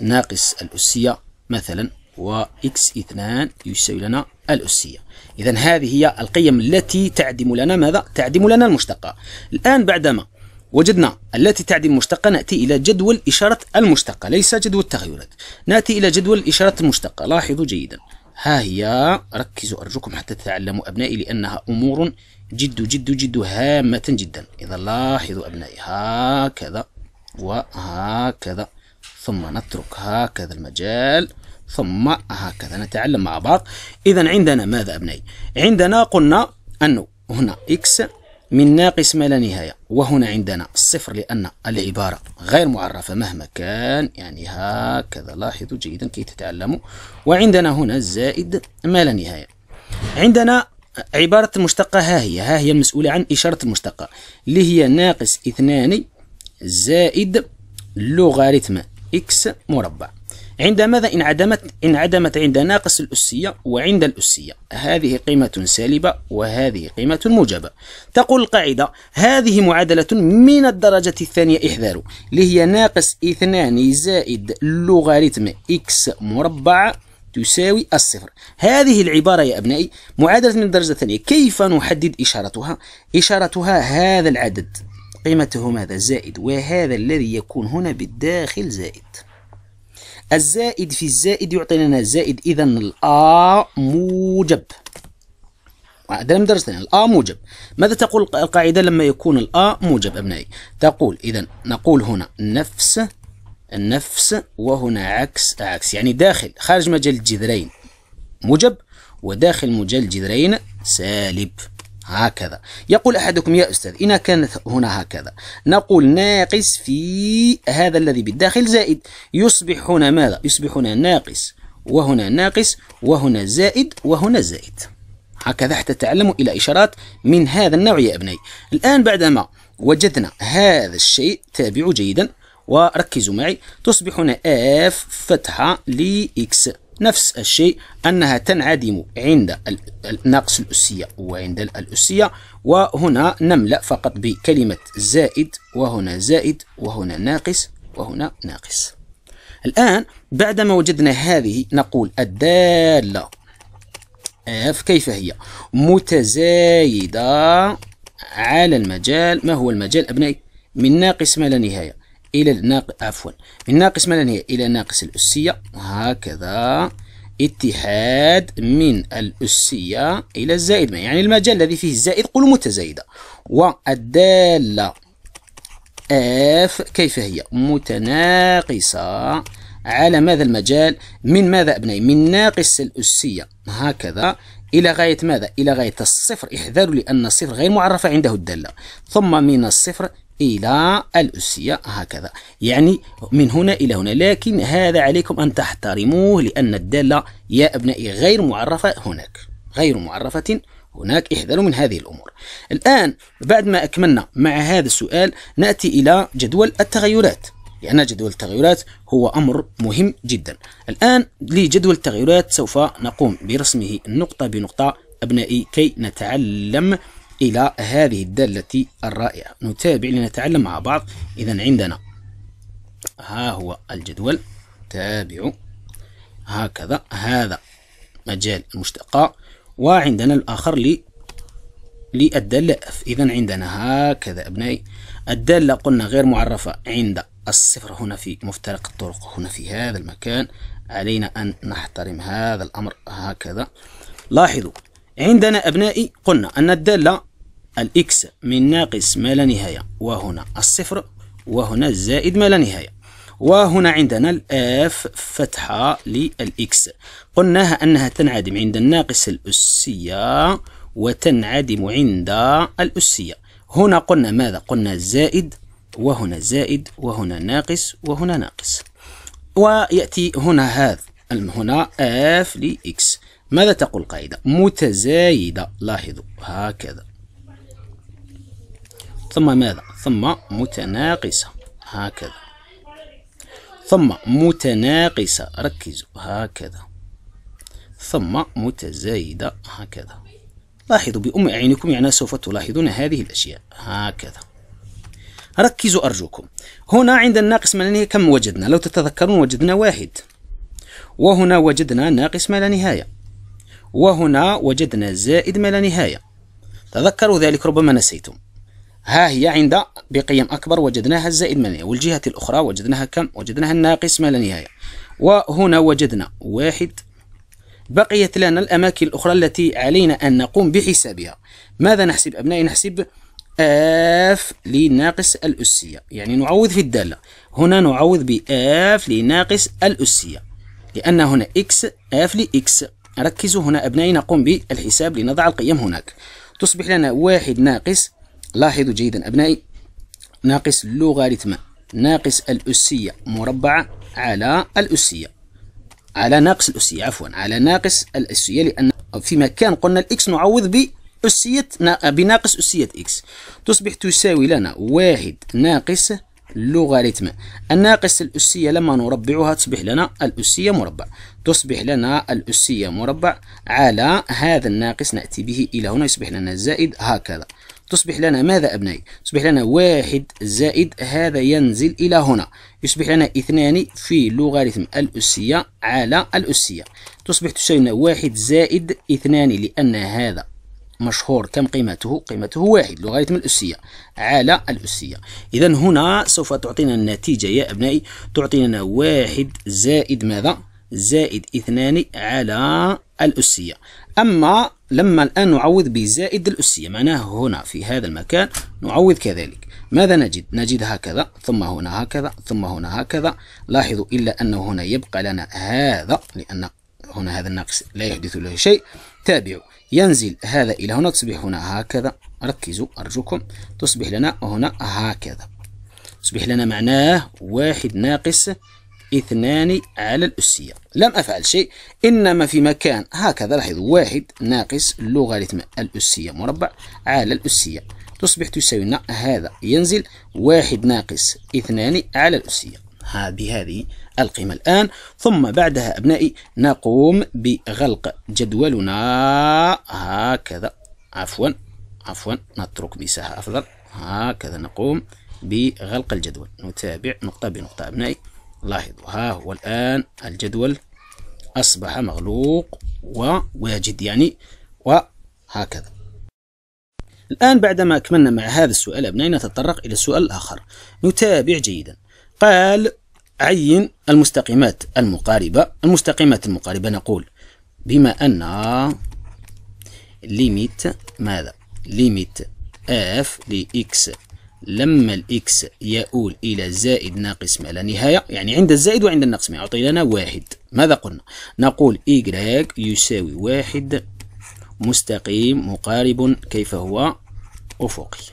ناقص الأسية مثلا وإكس اثنان يساوي لنا الأسية إذا هذه هي القيم التي تعدم لنا ماذا؟ تعدم لنا المشتقة الآن بعدما وجدنا التي تعدي المشتقة نأتي إلى جدول إشارة المشتقة ليس جدول التغيرات نأتي إلى جدول إشارة المشتقة لاحظوا جيدا ها هي ركزوا أرجوكم حتى تتعلموا أبنائي لأنها أمور جد جد جد هامة جدا إذا لاحظوا أبنائي هكذا وهكذا ثم نترك هكذا المجال ثم هكذا نتعلم مع بعض إذا عندنا ماذا أبنائي عندنا قلنا أنه هنا إكس من ناقص ما لا نهاية وهنا عندنا الصفر لأن العبارة غير معرفة مهما كان يعني هكذا لاحظوا جيدا كي تتعلموا وعندنا هنا زائد ما لا نهاية عندنا عبارة المشتقة ها هي ها هي المسؤولة عن إشارة المشتقة اللي هي ناقص اثنان زائد لوغاريتم إكس مربع عند ماذا انعدمت انعدمت عند ناقص الأسية وعند الأسية هذه قيمة سالبة وهذه قيمة موجبة تقول القاعدة هذه معادلة من الدرجة الثانية إحذار اللي هي ناقص اثنان زائد لوغاريتم إكس مربع تساوي الصفر هذه العبارة يا أبنائي معادلة من الدرجة الثانية كيف نحدد إشارتها؟ إشارتها هذا العدد قيمته ماذا زائد وهذا الذي يكون هنا بالداخل زائد الزائد في الزائد يعطي لنا الزائد إذا الأ موجب هذا لم درسنا الأ موجب ماذا تقول القاعدة لما يكون الأ موجب أبنائي تقول إذا نقول هنا نفس النفس وهنا عكس عكس يعني داخل خارج مجال الجذرين موجب وداخل مجال الجذرين سالب هكذا يقول أحدكم يا أستاذ إن كانت هنا هكذا نقول ناقص في هذا الذي بالداخل زائد يصبح هنا ماذا يصبح هنا ناقص وهنا ناقص وهنا زائد وهنا زائد هكذا حتى تعلموا إلى إشارات من هذا النوع يا أبني الآن بعدما وجدنا هذا الشيء تابعوا جيدا وركزوا معي تصبح هنا F فتحة لإكس نفس الشيء أنها تنعدم عند ناقص الأسية وعند الأسية وهنا نملأ فقط بكلمة زائد وهنا زائد وهنا ناقص وهنا ناقص الآن بعدما وجدنا هذه نقول الدالة اف كيف هي متزايدة على المجال ما هو المجال أبنائي من ناقص ما لا نهاية إلى الناق عفوا من ناقص هي إلى ناقص الأسية وهكذا اتحاد من الأسية إلى الزائد ما يعني المجال الذي فيه الزائد قل متزايدة والدالة اف كيف هي متناقصة على ماذا المجال من ماذا أبنائي من ناقص الأسية هكذا إلى غاية ماذا إلى غاية الصفر احذروا لأن الصفر غير معرفة عنده الدالة ثم من الصفر إلى الأسية هكذا يعني من هنا إلى هنا لكن هذا عليكم أن تحترموه لأن الدالة يا أبنائي غير معرفة هناك غير معرفة هناك احذروا من هذه الأمور الآن بعد ما أكملنا مع هذا السؤال نأتي إلى جدول التغيرات لأن جدول التغيرات هو أمر مهم جدا الآن لجدول التغيرات سوف نقوم برسمه نقطة بنقطة أبنائي كي نتعلم إلى هذه الدالة الرائعة نتابع لنتعلم مع بعض إذا عندنا ها هو الجدول تابعوا هكذا هذا مجال المشتقة وعندنا الآخر لي للدالة اف إذا عندنا هكذا أبنائي الدالة قلنا غير معرفة عند الصفر هنا في مفترق الطرق هنا في هذا المكان علينا أن نحترم هذا الأمر هكذا لاحظوا عندنا أبنائي قلنا أن الدالة الإكس من ناقص ما لا نهاية وهنا الصفر وهنا زائد ما لا نهاية وهنا عندنا الاف فتحة للإكس قلناها أنها تنعدم عند الناقص الأسية وتنعدم عند الأسية هنا قلنا ماذا؟ قلنا زائد وهنا زائد وهنا ناقص وهنا ناقص ويأتي هنا هذا هنا اف لإكس ماذا تقول القاعدة؟ متزايدة لاحظوا هكذا ثم ماذا ثم متناقصة هكذا ثم متناقصة ركزوا هكذا ثم متزايدة هكذا لاحظوا بأم أعينكم يعني سوف تلاحظون هذه الأشياء هكذا ركزوا أرجوكم هنا عند الناقص ما لا نهاية كم وجدنا لو تتذكرون وجدنا واحد وهنا وجدنا ناقص ما لا نهاية وهنا وجدنا زائد ما لا نهاية تذكروا ذلك ربما نسيتم ها هي عند بقيم أكبر وجدناها الزائد نهاية والجهة الأخرى وجدناها كم وجدناها الناقص ما لا نهاية وهنا وجدنا واحد بقيت لنا الأماكن الأخرى التي علينا أن نقوم بحسابها ماذا نحسب أبنائي نحسب آف لناقص الأسية يعني نعوض في الدالة هنا نعوض بآف لناقص الأسية لأن هنا إكس آف لإكس ركزوا هنا أبنائي نقوم بالحساب لنضع القيم هناك تصبح لنا واحد ناقص لاحظوا جيدا أبنائي ناقص لوغاريتم ناقص الأسية مربعة على الأسية على ناقص الأسية عفوا على ناقص الأسية لأن في مكان قلنا الإكس نعوض بأسية بناقص أسية إكس تصبح تساوي لنا واحد ناقص لوغاريتم الناقص الأسية لما نربعها تصبح لنا الأسية مربع تصبح لنا الأسية مربع على هذا الناقص نأتي به إلى هنا يصبح لنا زائد هكذا تصبح لنا ماذا أبنائي تصبح لنا واحد زائد هذا ينزل إلى هنا يصبح لنا اثنان في لوغاريتم الأسية على الأسية تصبح تساوي لنا واحد زائد اثنان لأن هذا مشهور كم قيمته قيمته واحد لوغاريتم الأسية على الأسية إذا هنا سوف تعطينا النتيجة يا أبنائي تعطينا واحد زائد ماذا زائد اثنان على الأسية أما لما الآن نعوض بزائد الأسية معناه هنا في هذا المكان نعوض كذلك ماذا نجد؟ نجد هكذا ثم هنا هكذا ثم هنا هكذا لاحظوا إلا أنه هنا يبقى لنا هذا لأن هنا هذا الناقص لا يحدث له شيء تابعوا ينزل هذا إلى هنا تصبح هنا هكذا ركزوا أرجوكم تصبح لنا هنا هكذا تصبح لنا معناه واحد ناقص اثنان على الأسية لم أفعل شيء إنما في مكان هكذا لاحظوا واحد ناقص لوغاريتم الأسية مربع على الأسية تصبح تساوي لنا هذا ينزل واحد ناقص اثنان على الأسية ها بهذه القيمة الآن ثم بعدها أبنائي نقوم بغلق جدولنا هكذا عفوا عفوا نترك مساحة أفضل هكذا نقوم بغلق الجدول نتابع نقطة بنقطة أبنائي لاحظوا ها هو الآن الجدول أصبح مغلوق وواجد يعني وهكذا الآن بعدما أكملنا مع هذا السؤال أبنائي نتطرق إلى السؤال الآخر نتابع جيدا قال عين المستقيمات المقاربة المستقيمات المقاربة نقول بما أن ليميت ماذا ليميت اف لإكس لما الإكس يؤول إلى زائد ناقص ما لا نهاية يعني عند الزائد وعند الناقص ما يعطي لنا واحد ماذا قلنا؟ نقول إيكغيك يساوي واحد مستقيم مقارب كيف هو أفقي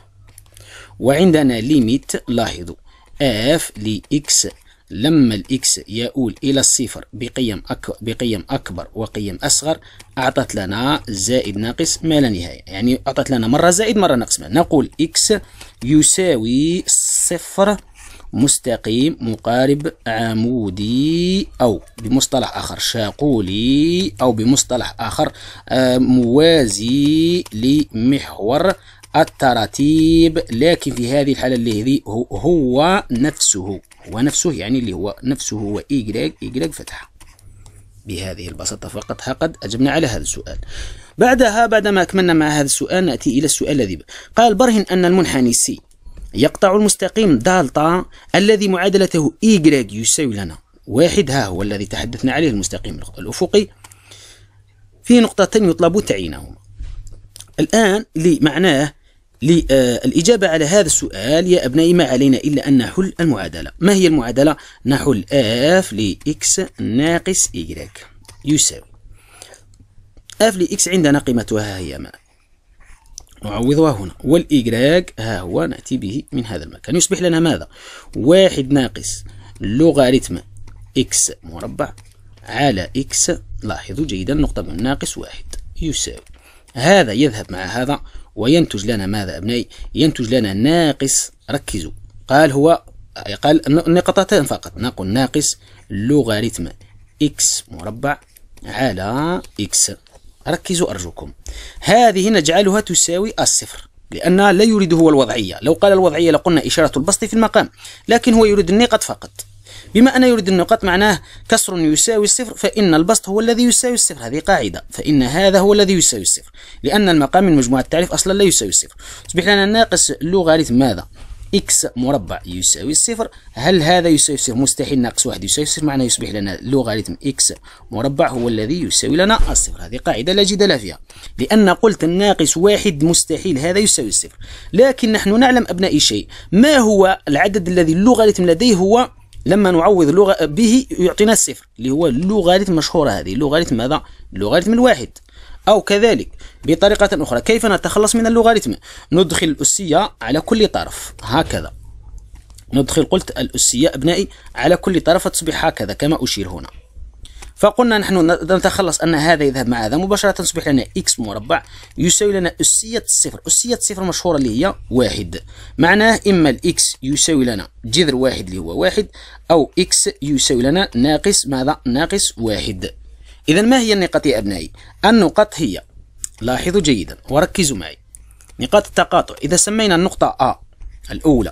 وعندنا ليميت لاحظوا اف لإكس لما الإكس يؤول إلى الصفر بقيم, أك... بقيم أكبر وقيم أصغر أعطت لنا زائد ناقص ما لا نهاية يعني أعطت لنا مرة زائد مرة ناقص ما نقول إكس يساوي صفر مستقيم مقارب عمودي أو بمصطلح آخر شاقولي أو بمصطلح آخر آه، موازي لمحور التراتيب لكن في هذه الحالة هذي هو نفسه هو نفسه يعني اللي هو نفسه هو إيجريك إيجريك فتحة بهذه البساطة فقط قد أجبنا على هذا السؤال بعدها بعدما أكملنا مع هذا السؤال نأتي إلى السؤال الذي قال برهن أن المنحني سي يقطع المستقيم دالتا الذي معادلته إيغريك يساوي لنا واحد ها هو الذي تحدثنا عليه المستقيم الأفقي في نقطتين يطلب تعيينهما الآن لمعناه للإجابة على هذا السؤال يا أبنائي ما علينا إلا أن نحل المعادلة ما هي المعادلة؟ نحل f لإكس ناقص y يساوي اف لإكس عندنا قيمتها هي ما نعوضها هنا والإيكراج ها هو نأتي به من هذا المكان يصبح لنا ماذا واحد ناقص لوغاريتم إكس مربع على إكس لاحظوا جيدا نقطة من ناقص واحد يساوي هذا يذهب مع هذا وينتج لنا ماذا أبنائي ينتج لنا ناقص ركزوا قال هو قال نقطتان فقط نقول ناقص لوغاريتم إكس مربع على إكس ركزوا أرجوكم هذه نجعلها تساوي الصفر لأن لا يريد هو الوضعية لو قال الوضعية لقلنا إشارة البسط في المقام لكن هو يريد النقط فقط بما أن يريد النقط معناه كسر يساوي الصفر فإن البسط هو الذي يساوي الصفر هذه قاعدة فإن هذا هو الذي يساوي الصفر لأن المقام من مجموعة التعريف أصلا لا يساوي الصفر تصبح لنا ناقص اللوغاريتم ماذا إكس مربع يساوي الصفر هل هذا يساوي الصفر مستحيل ناقص واحد يساوي الصفر معناه يصبح لنا لوغاريتم إكس مربع هو الذي يساوي لنا الصفر هذه قاعدة لا جدال فيها لأن قلت الناقص واحد مستحيل هذا يساوي الصفر لكن نحن نعلم أبنائي شيء ما هو العدد الذي اللوغاريتم لديه هو لما نعوض لغة به يعطينا الصفر اللي هو اللوغاريتم المشهورة هذه اللوغاريتم ماذا؟ اللوغاريتم الواحد أو كذلك بطريقة أخرى كيف نتخلص من اللوغاريتم ندخل الأسية على كل طرف هكذا ندخل قلت الأسية أبنائي على كل طرف تصبح هكذا كما أشير هنا فقلنا نحن نتخلص أن هذا يذهب مع هذا مباشرة تصبح لنا إكس مربع يساوي لنا أسية الصفر أسية الصفر مشهورة اللي هي واحد معناه إما الإكس يساوي لنا جذر واحد اللي هو واحد أو إكس يساوي لنا ناقص ماذا ناقص واحد إذا ما هي النقط يا أبنائي النقط هي لاحظوا جيدا وركزوا معي نقاط التقاطع إذا سمينا النقطة A الأولى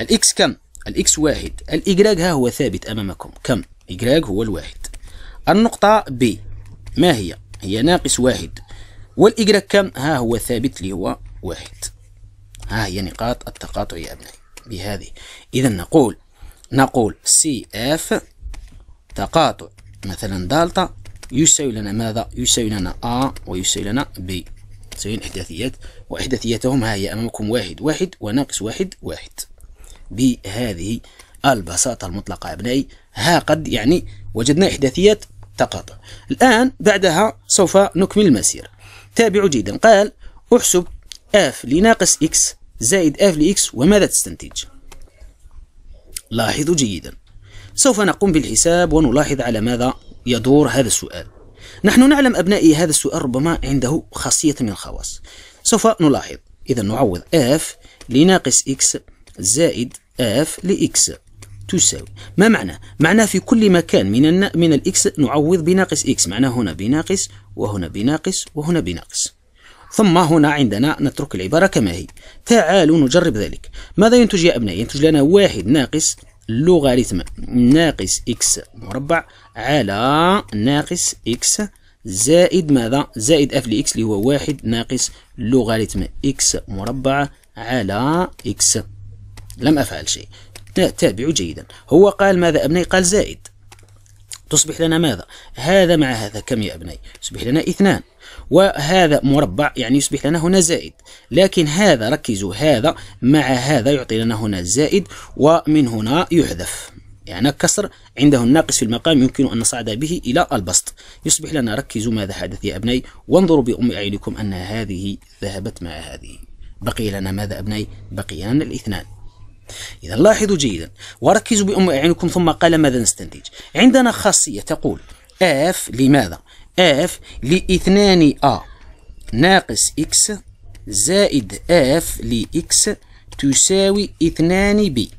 الإكس كم؟ الإكس واحد الإجراج ها هو ثابت أمامكم كم؟ إجراج هو الواحد النقطة B ما هي؟ هي ناقص واحد والإجراج كم؟ ها هو ثابت اللي هو واحد ها هي نقاط التقاطع يا أبنائي بهذه إذا نقول نقول سي اف تقاطع مثلا دالتا يساوي لنا ماذا يساوي لنا A ويساوي لنا B تساوي إحداثيات وإحداثياتهم ها هي أمامكم واحد واحد وناقص واحد واحد بهذه البساطة المطلقة أبنائي ها قد يعني وجدنا إحداثيات تقاطع الآن بعدها سوف نكمل المسير تابعوا جيدا قال احسب اف لناقص x زائد اف لاكس وماذا تستنتج لاحظوا جيدا سوف نقوم بالحساب ونلاحظ على ماذا يدور هذا السؤال نحن نعلم أبنائي هذا السؤال ربما عنده خاصية من الخواص سوف نلاحظ إذا نعوض f لناقص x زائد f لx تساوي ما معنى؟ معناه في كل مكان من الن... من الاكس نعوض بناقص اكس معناه هنا بناقص وهنا بناقص وهنا بناقص ثم هنا عندنا نترك العبارة كما هي تعالوا نجرب ذلك ماذا ينتج يا أبنائي؟ ينتج لنا واحد ناقص لوغاريتم ناقص اكس مربع على ناقص إكس زائد ماذا زائد اف لإكس اللي هو واحد ناقص لوغاريتم إكس مربع على إكس لم أفعل شيء تابعوا جيدا هو قال ماذا أبني قال زائد تصبح لنا ماذا هذا مع هذا كم يا أبني يصبح لنا اثنان وهذا مربع يعني يصبح لنا هنا زائد لكن هذا ركزوا هذا مع هذا يعطي لنا هنا زائد ومن هنا يحذف يعني كسر عنده الناقص في المقام يمكن أن نصعد به إلى البسط يصبح لنا ركزوا ماذا حدث يا أبني وانظروا بأم أعينكم أن هذه ذهبت مع هذه بقي لنا ماذا أبني بقي لنا الاثنان إذا لاحظوا جيدا وركزوا بأم أعينكم ثم قال ماذا نستنتج عندنا خاصية تقول اف لماذا اف لاثنان ا ناقص اكس زائد اف لاكس تساوي اثنان بي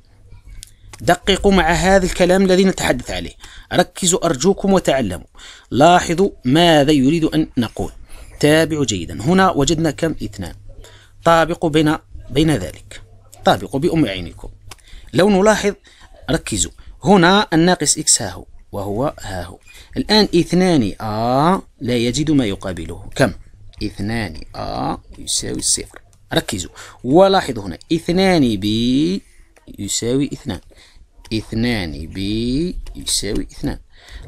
دققوا مع هذا الكلام الذي نتحدث عليه ركزوا أرجوكم وتعلموا لاحظوا ماذا يريد أن نقول تابعوا جيدا هنا وجدنا كم اثنان طابقوا بين بين ذلك طابقوا بأم عينكم لو نلاحظ ركزوا هنا الناقص إكس ها هو وهو ها هو الآن اثنان آ لا يجد ما يقابله كم اثنان آ يساوي الصفر ركزوا ولاحظوا هنا اثنان ب يساوي اثنان اثنان ب يساوي اثنان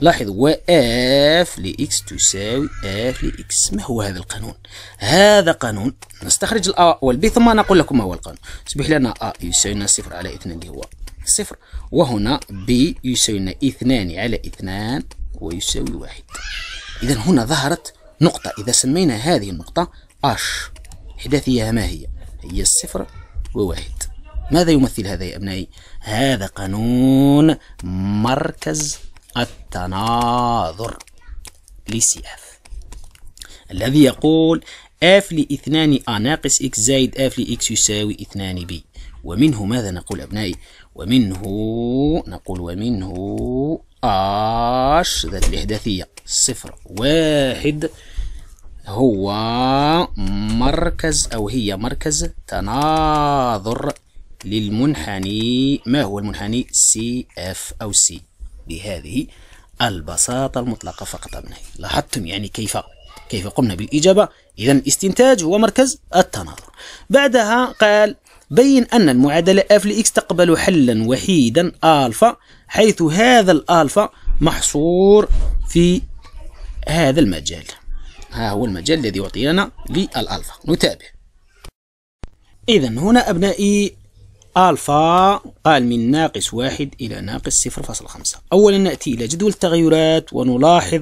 لاحظ وآف لإكس تساوي آف لإكس ما هو هذا القانون؟ هذا قانون نستخرج الأ والبي ثم نقول لكم ما هو القانون يصبح لنا أ يساوي لنا صفر على اثنان اللي هو صفر وهنا بي يساوي لنا اثنان على اثنان ويساوي واحد إذا هنا ظهرت نقطة إذا سمينا هذه النقطة أش احداثيه ما هي؟ هي الصفر وواحد ماذا يمثل هذا يا أبنائي؟ هذا قانون مركز التناظر لسي اف الذي يقول اف لاثنان ا ناقص اكس زائد اف لاكس يساوي اثنان بي ومنه ماذا نقول أبنائي؟ ومنه نقول ومنه اش ذات الإحداثية صفر واحد هو مركز أو هي مركز تناظر للمنحني ما هو المنحني سي اف او سي بهذه البساطة المطلقة فقط أبنائي لاحظتم يعني كيف كيف قمنا بالإجابة إذا الاستنتاج هو مركز التناظر بعدها قال بين أن المعادلة اف لإكس تقبل حلا وحيدا ألفا حيث هذا الألفا محصور في هذا المجال ها هو المجال الذي أعطينا للألفا نتابع إذا هنا أبنائي ألفا قال من ناقص واحد إلى ناقص صفر فاصل خمسة أولا نأتي إلى جدول التغيرات ونلاحظ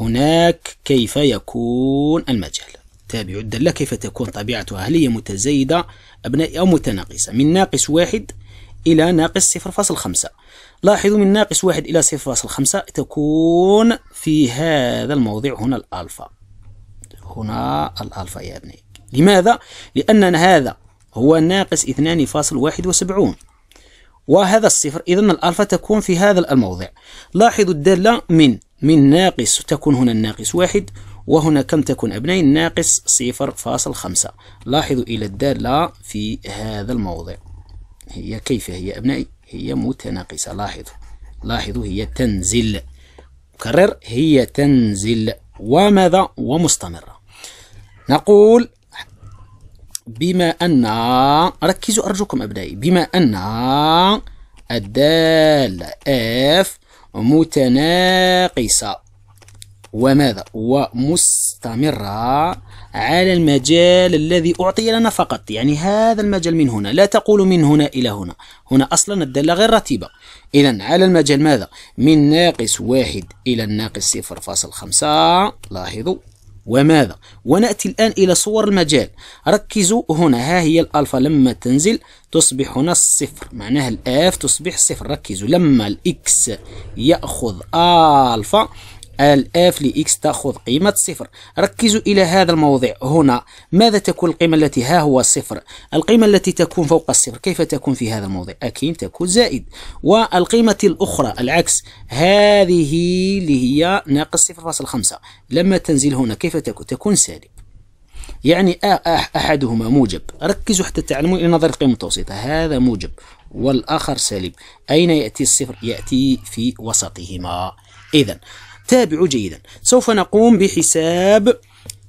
هناك كيف يكون المجال تابع الدالة كيف تكون طبيعتها هل هي متزايدة أبناء أو متناقصة من ناقص واحد إلى ناقص صفر فاصل خمسة لاحظوا من ناقص واحد إلى صفر فاصل خمسة تكون في هذا الموضع هنا الألفا هنا الألفا يا أبنائي لماذا؟ لأن هذا هو ناقص 2.71 وهذا الصفر إذا الألفا تكون في هذا الموضع لاحظوا الدالة من من ناقص تكون هنا الناقص واحد وهنا كم تكون أبنائي ناقص صفر فاصل خمسة لاحظوا إلى الدالة في هذا الموضع هي كيف هي أبنائي هي متناقصة لاحظوا لاحظوا هي تنزل كرر هي تنزل وماذا ومستمرة نقول بما أن ركزوا أرجوكم أبنائي بما أن الدالة إف متناقصة وماذا ومستمرة على المجال الذي أعطي لنا فقط يعني هذا المجال من هنا لا تقول من هنا إلى هنا هنا أصلا الدالة غير رتيبة إذا على المجال ماذا من ناقص واحد إلى الناقص صفر فاصل خمسة لاحظوا وماذا ونأتي الآن إلى صور المجال ركزوا هنا ها هي الألفا لما تنزل تصبح هنا الصفر معناها الآف تصبح صفر ركزوا لما الإكس يأخذ ألفا ل لإكس تأخذ قيمة صفر ركزوا إلى هذا الموضع هنا ماذا تكون القيمة التي ها هو صفر القيمة التي تكون فوق الصفر كيف تكون في هذا الموضع أكيد تكون زائد والقيمة الأخرى العكس هذه اللي هي ناقص 0.5 لما تنزل هنا كيف تكون تكون سالب يعني أحدهما موجب ركزوا حتى تعلموا إلى نظرية القيمه المتوسطة هذا موجب والآخر سالب أين يأتي الصفر؟ يأتي في وسطهما إذا تابعوا جيدا سوف نقوم بحساب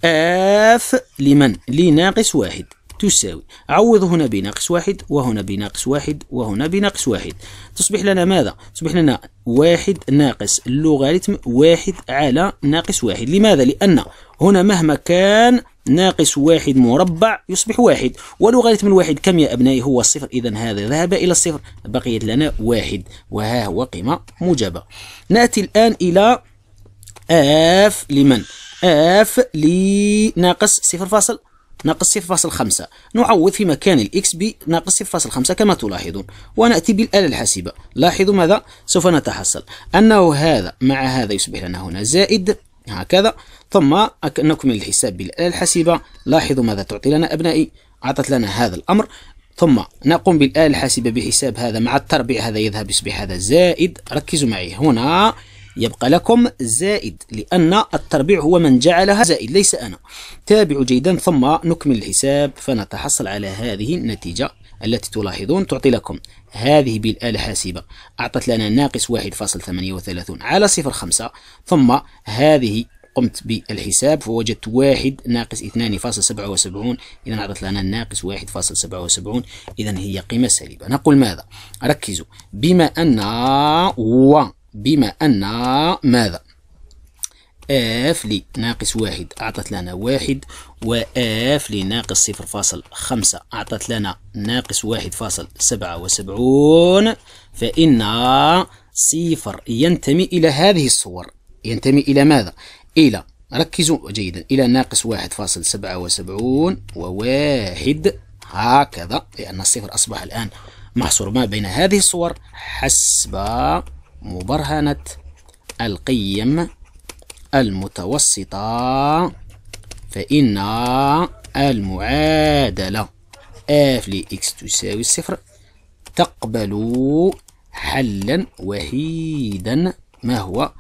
آف لمن لناقص واحد تساوي عوض هنا بناقص واحد وهنا بناقص واحد وهنا بناقص واحد تصبح لنا ماذا؟ تصبح لنا واحد ناقص اللوغاريتم واحد على ناقص واحد لماذا؟ لأن هنا مهما كان ناقص واحد مربع يصبح واحد ولوغاريتم الواحد كم يا أبنائي هو الصفر إذا هذا ذهب إلى الصفر بقيت لنا واحد وها هو قيمة موجبة نأتي الآن إلى اف لمن اف لي ناقص صفر فاصل ناقص صفر فاصل خمسة نعوض في مكان الإكس ناقص صفر فاصل خمسة كما تلاحظون ونأتي بالآلة الحاسبة لاحظوا ماذا سوف نتحصل أنه هذا مع هذا يصبح لنا هنا زائد هكذا ثم نكمل الحساب بالآلة الحاسبة لاحظوا ماذا تعطي لنا أبنائي أعطت لنا هذا الأمر ثم نقوم بالآلة الحاسبة بحساب هذا مع التربيع هذا يذهب يصبح هذا زائد ركزوا معي هنا يبقى لكم زائد لأن التربيع هو من جعلها زائد ليس أنا تابعوا جيدا ثم نكمل الحساب فنتحصل على هذه النتيجة التي تلاحظون تعطي لكم هذه بالآلة حاسبة أعطت لنا ناقص 1.38 على 0.5 ثم هذه قمت بالحساب فوجدت واحد ناقص 2.77 إذا أعطت لنا ناقص 1.77 إذا هي قيمة سالبة نقول ماذا؟ ركزوا بما أن و بما أن ماذا اف لناقص واحد أعطت لنا واحد واف لناقص صفر فاصل خمسة أعطت لنا ناقص واحد فاصل سبعة وسبعون فإن صفر ينتمي إلى هذه الصور ينتمي إلى ماذا؟ إلى ركزوا جيدا إلى ناقص واحد فاصل سبعة وسبعون وواحد هكذا لأن الصفر أصبح الآن محصور ما بين هذه الصور حسب مبرهنة القيم المتوسطة فإن المعادلة f لx تساوي الصفر تقبل حلا وحيدا ما هو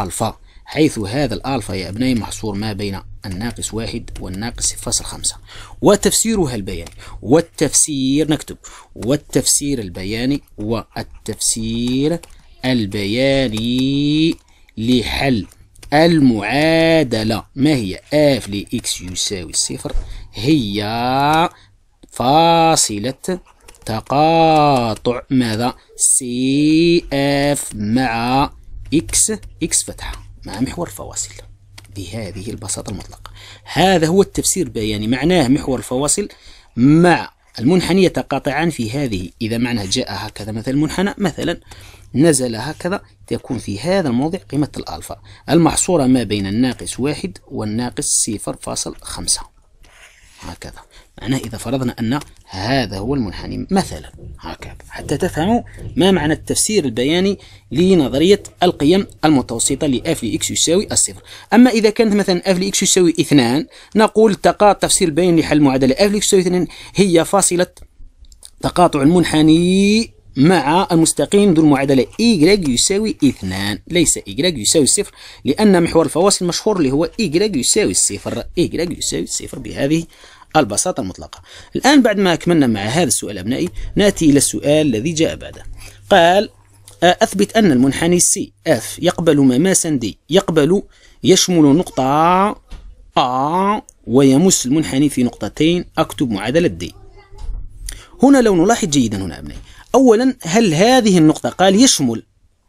ألفا حيث هذا الألفا يا أبنائي محصور ما بين الناقص واحد والناقص فاصل خمسة وتفسيرها البياني والتفسير نكتب والتفسير البياني والتفسير البياني لحل المعادلة ما هي اف لإكس يساوي صفر هي فاصلة تقاطع ماذا سي اف مع اكس اكس فتحة مع محور الفواصل بهذه البساطة المطلقة هذا هو التفسير البياني معناه محور الفواصل مع المنحني يتقاطعان في هذه إذا معنى جاء هكذا مثل المنحنى مثلا نزل هكذا تكون في هذا الموضع قيمة الألفا المحصورة ما بين الناقص واحد والناقص صفر فاصل خمسة هكذا معناه إذا فرضنا أن هذا هو المنحني مثلا هكذا حتى تفهموا ما معنى التفسير البياني لنظرية القيم المتوسطة لإف لإكس يساوي الصفر أما إذا كانت مثلا إف لإكس يساوي اثنان نقول تقاط تفسير البياني لحل معادلة إف لإكس يساوي اثنان هي فاصلة تقاطع المنحني مع المستقيم ذو المعادلة y يساوي اثنان ليس y يساوي صفر لأن محور الفواصل المشهور اللي هو y يساوي صفر y يساوي صفر بهذه البساطة المطلقة الآن بعد ما أكملنا مع هذا السؤال أبنائي نأتي إلى السؤال الذي جاء بعده قال آه، أثبت أن المنحني سي اف يقبل مماسا دي يقبل يشمل نقطة أ ويمس المنحني في نقطتين أكتب معادلة دي هنا لو نلاحظ جيدا هنا أبنائي أولا هل هذه النقطة قال يشمل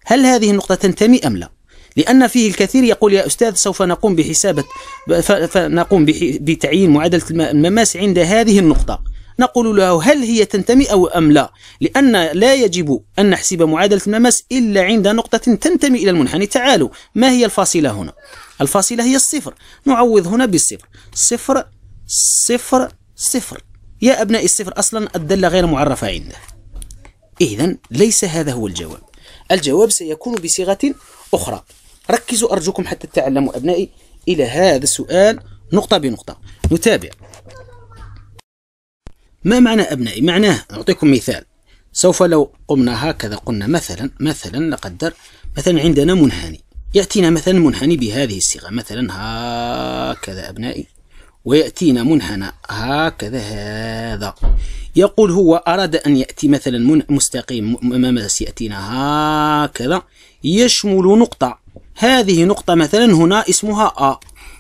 هل هذه النقطة تنتمي أم لا لأن فيه الكثير يقول يا أستاذ سوف نقوم بحسابة فنقوم بتعيين معادلة المماس عند هذه النقطة نقول له هل هي تنتمي أو أم لا لأن لا يجب أن نحسب معادلة المماس إلا عند نقطة تنتمي إلى المنحني تعالوا ما هي الفاصلة هنا الفاصلة هي الصفر نعوض هنا بالصفر صفر صفر صفر يا أبناء الصفر أصلا الدالة غير معرفة عنده إذن ليس هذا هو الجواب الجواب سيكون بصيغة أخرى ركزوا أرجوكم حتى تتعلموا أبنائي إلى هذا السؤال نقطة بنقطة نتابع ما معنى أبنائي؟ معناه أعطيكم مثال سوف لو قمنا هكذا قلنا مثلا مثلا نقدر مثلا عندنا منحني يأتينا مثلا منحني بهذه الصيغة مثلا هكذا أبنائي ويأتينا منحنى هكذا هذا يقول هو أراد أن يأتي مثلا مستقيم أمام سيأتينا هكذا يشمل نقطة هذه نقطة مثلا هنا اسمها أ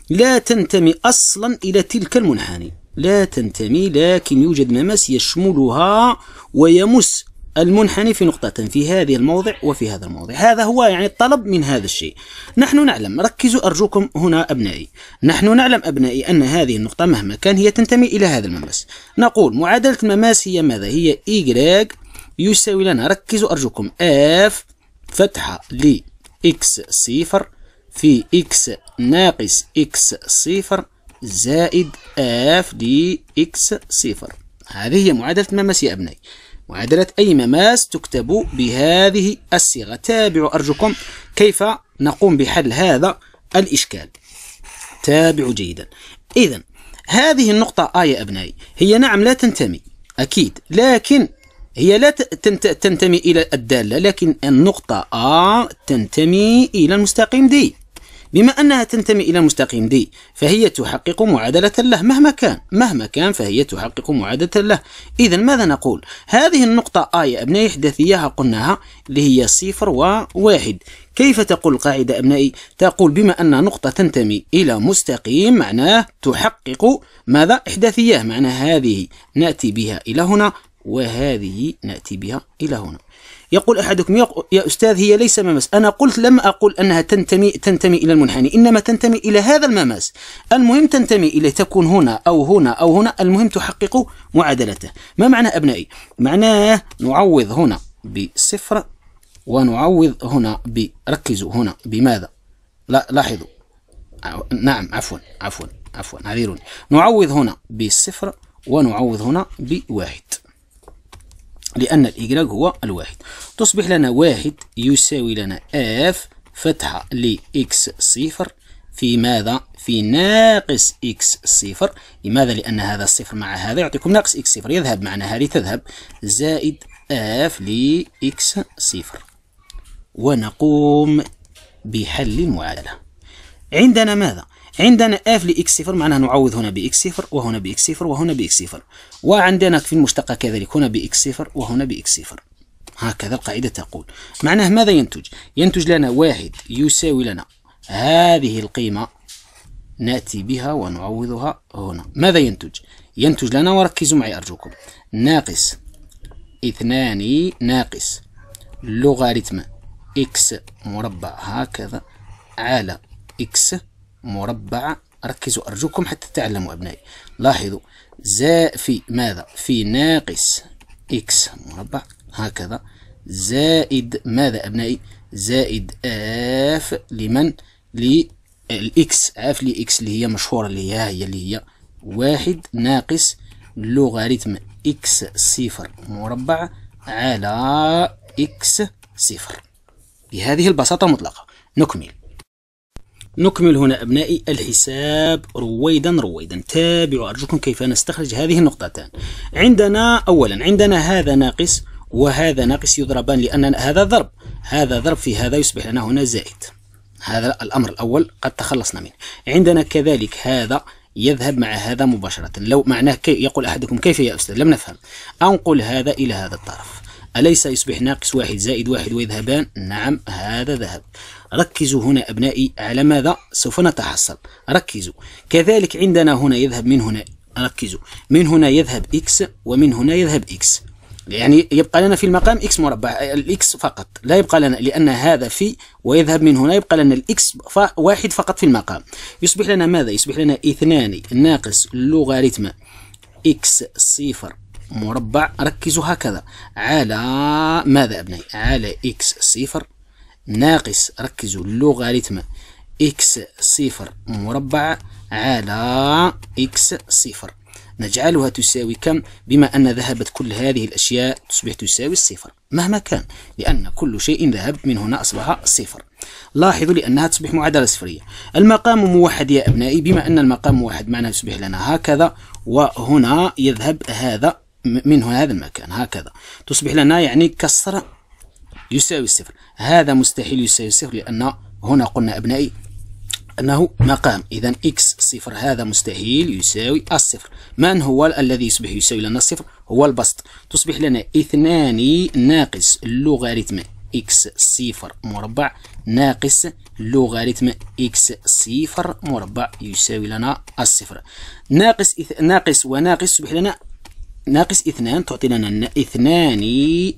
لا تنتمي أصلا إلى تلك المنحني لا تنتمي لكن يوجد ممس يشملها ويمس المنحني في نقطة في هذه الموضع وفي هذا الموضع هذا هو يعني الطلب من هذا الشيء نحن نعلم ركزوا أرجوكم هنا أبنائي نحن نعلم أبنائي أن هذه النقطة مهما كان هي تنتمي إلى هذا الممس نقول معادلة المماس هي ماذا هي إيجراج يساوي لنا ركزوا أرجوكم اف فتحة لي x صفر في x ناقص x صفر زائد f دي x صفر هذه هي معادلة مماس يا أبنائي معادلة أي مماس تكتب بهذه الصيغة تابعوا أرجوكم كيف نقوم بحل هذا الإشكال تابعوا جيدا إذا هذه النقطة آية أبنائي هي نعم لا تنتمي أكيد لكن هي لا تنتمي إلى الدالة لكن النقطة A تنتمي إلى المستقيم D بما أنها تنتمي إلى المستقيم D فهي تحقق معادلة له مهما كان مهما كان فهي تحقق معادلة له إذا ماذا نقول هذه النقطة A يا أبنائي إحداثيها قلناها اللي هي صفر وواحد كيف تقول القاعدة أبنائي تقول بما أن نقطة تنتمي إلى مستقيم معناه تحقق ماذا إحداثيه معنى هذه نأتي بها إلى هنا وهذه نأتي بها إلى هنا يقول أحدكم يا أستاذ هي ليس مماس أنا قلت لم أقول أنها تنتمي, تنتمي إلى المنحني إنما تنتمي إلى هذا المماس المهم تنتمي إلى تكون هنا أو هنا أو هنا المهم تحقق معادلته ما معنى أبنائي معناه نعوض هنا بصفر ونعوض هنا بركزوا هنا بماذا لا لاحظوا نعم عفوا عفوا عفوا عذيرون نعوض هنا بصفر ونعوض هنا بواحد لأن الإجراج هو الواحد تصبح لنا واحد يساوي لنا اف فتحة لإكس صفر في ماذا؟ في ناقص إكس صفر لماذا؟ لأن هذا الصفر مع هذا يعطيكم ناقص إكس صفر يذهب معنا هذه تذهب زائد اف لإكس صفر ونقوم بحل المعادلة عندنا ماذا؟ عندنا اف لاكس صفر معناها نعوض هنا باكس صفر وهنا باكس صفر وهنا باكس صفر وعندنا في المشتقة كذلك هنا باكس صفر وهنا باكس صفر هكذا القاعدة تقول معناه ماذا ينتج ينتج لنا واحد يساوي لنا هذه القيمة نأتي بها ونعوضها هنا ماذا ينتج ينتج لنا وركزوا معي أرجوكم ناقص اثنان ناقص لوغاريتم اكس مربع هكذا على اكس مربع ركزوا أرجوكم حتى تعلموا أبنائي لاحظوا زائد في ماذا في ناقص إكس مربع هكذا زائد ماذا أبنائي زائد اف لمن للإكس اف لإكس اللي هي مشهورة اللي هي هي اللي هي واحد ناقص لوغاريتم إكس صفر مربع على إكس صفر بهذه البساطة المطلقة نكمل نكمل هنا أبنائي الحساب رويدا رويدا تابعوا أرجوكم كيف نستخرج هذه النقطتان عندنا أولا عندنا هذا ناقص وهذا ناقص يضربان لأن هذا ضرب هذا ضرب في هذا يصبح لنا هنا زائد هذا الأمر الأول قد تخلصنا منه عندنا كذلك هذا يذهب مع هذا مباشرة لو معناه كي يقول أحدكم كيف يا أستاذ لم نفهم أنقل هذا إلى هذا الطرف أليس يصبح ناقص واحد زائد واحد ويذهبان نعم هذا ذهب ركزوا هنا أبنائي على ماذا سوف نتحصل ركزوا كذلك عندنا هنا يذهب من هنا ركزوا من هنا يذهب إكس ومن هنا يذهب إكس يعني يبقى لنا في المقام إكس مربع الإكس فقط لا يبقى لنا لأن هذا في ويذهب من هنا يبقى لنا الإكس واحد فقط في المقام يصبح لنا ماذا يصبح لنا اثنان ناقص لوغاريتم إكس صفر مربع ركزوا هكذا على ماذا أبنائي على إكس صفر ناقص ركزوا اللوغاريتم إكس صفر مربع على إكس صفر نجعلها تساوي كم بما أن ذهبت كل هذه الأشياء تصبح تساوي الصفر مهما كان لأن كل شيء ذهب من هنا أصبح صفر لاحظوا لأنها تصبح معادلة صفرية المقام موحد يا أبنائي بما أن المقام موحد معناه يصبح لنا هكذا وهنا يذهب هذا من هذا المكان هكذا تصبح لنا يعني كسر يساوي الصفر هذا مستحيل يساوي الصفر لأن هنا قلنا أبنائي أنه مقام إذا إكس صفر هذا مستحيل يساوي الصفر من هو الذي يصبح يساوي لنا الصفر هو البسط تصبح لنا اثنان ناقص لوغاريتم إكس صفر مربع ناقص لوغاريتم إكس صفر مربع يساوي لنا الصفر ناقص إث... ناقص وناقص يصبح لنا ناقص اثنان تعطي لنا اثنان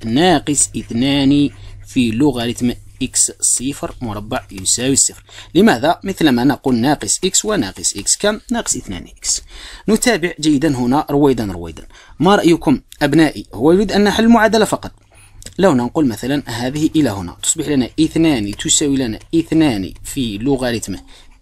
ناقص اثنان في لوغاريتم إكس صفر مربع يساوي الصفر لماذا؟ مثلما نقول ناقص إكس وناقص إكس كم؟ ناقص اثنان إكس نتابع جيدا هنا رويدا رويدا ما رأيكم أبنائي؟ هو يريد أن نحل المعادلة فقط لو ننقل مثلا هذه إلى هنا تصبح لنا اثنان تساوي لنا اثنان في لوغاريتم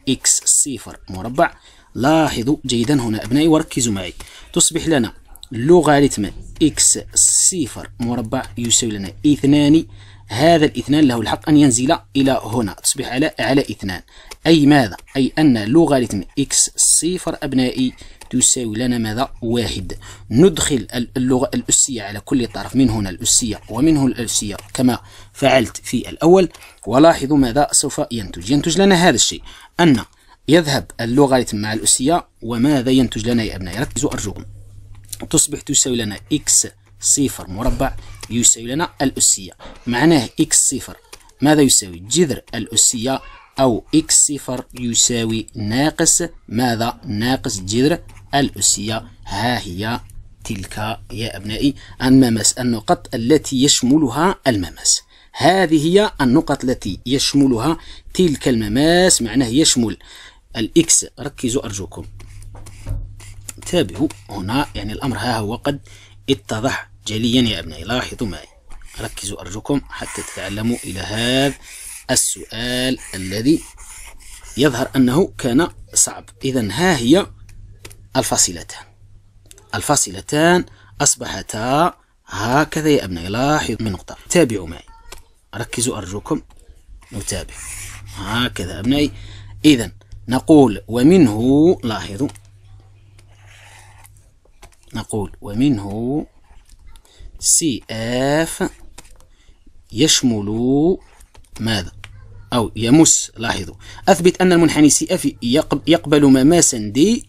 إكس صفر مربع لاحظوا جيدا هنا أبنائي وركزوا معي تصبح لنا لوغاريتم إكس صفر مربع يساوي لنا اثنان هذا الاثنان له الحق أن ينزل إلى هنا تصبح على على اثنان أي ماذا؟ أي أن لوغاريتم إكس صفر أبنائي تساوي لنا ماذا؟ واحد ندخل اللغة الأسية على كل طرف من هنا الأسية ومن هنا الأسية كما فعلت في الأول ولاحظوا ماذا سوف ينتج ينتج لنا هذا الشيء أن يذهب اللوغاريتم مع الأسية وماذا ينتج لنا يا أبنائي ركزوا أرجوكم تصبح تساوي لنا إكس صفر مربع يساوي لنا الأسية معناه إكس صفر ماذا يساوي جذر الأسية أو إكس صفر يساوي ناقص ماذا ناقص جذر الأسية ها هي تلك يا أبنائي المماس النقط التي يشملها المماس هذه هي النقط التي يشملها تلك المماس معناه يشمل الإكس ركزوا أرجوكم تابعوا هنا يعني الأمر ها هو قد اتضح جليا يا أبنائي لاحظوا معي ركزوا أرجوكم حتى تتعلموا إلى هذا السؤال الذي يظهر أنه كان صعب إذا ها هي الفاصلتان الفاصلتان أصبحتا هكذا يا أبنائي لاحظوا من نقطة تابعوا معي ركزوا أرجوكم نتابع هكذا أبنائي إذا نقول ومنه لاحظوا نقول ومنه سي اف يشمل ماذا أو يمس لاحظوا أثبت أن المنحني سي اف يقبل مماسا دي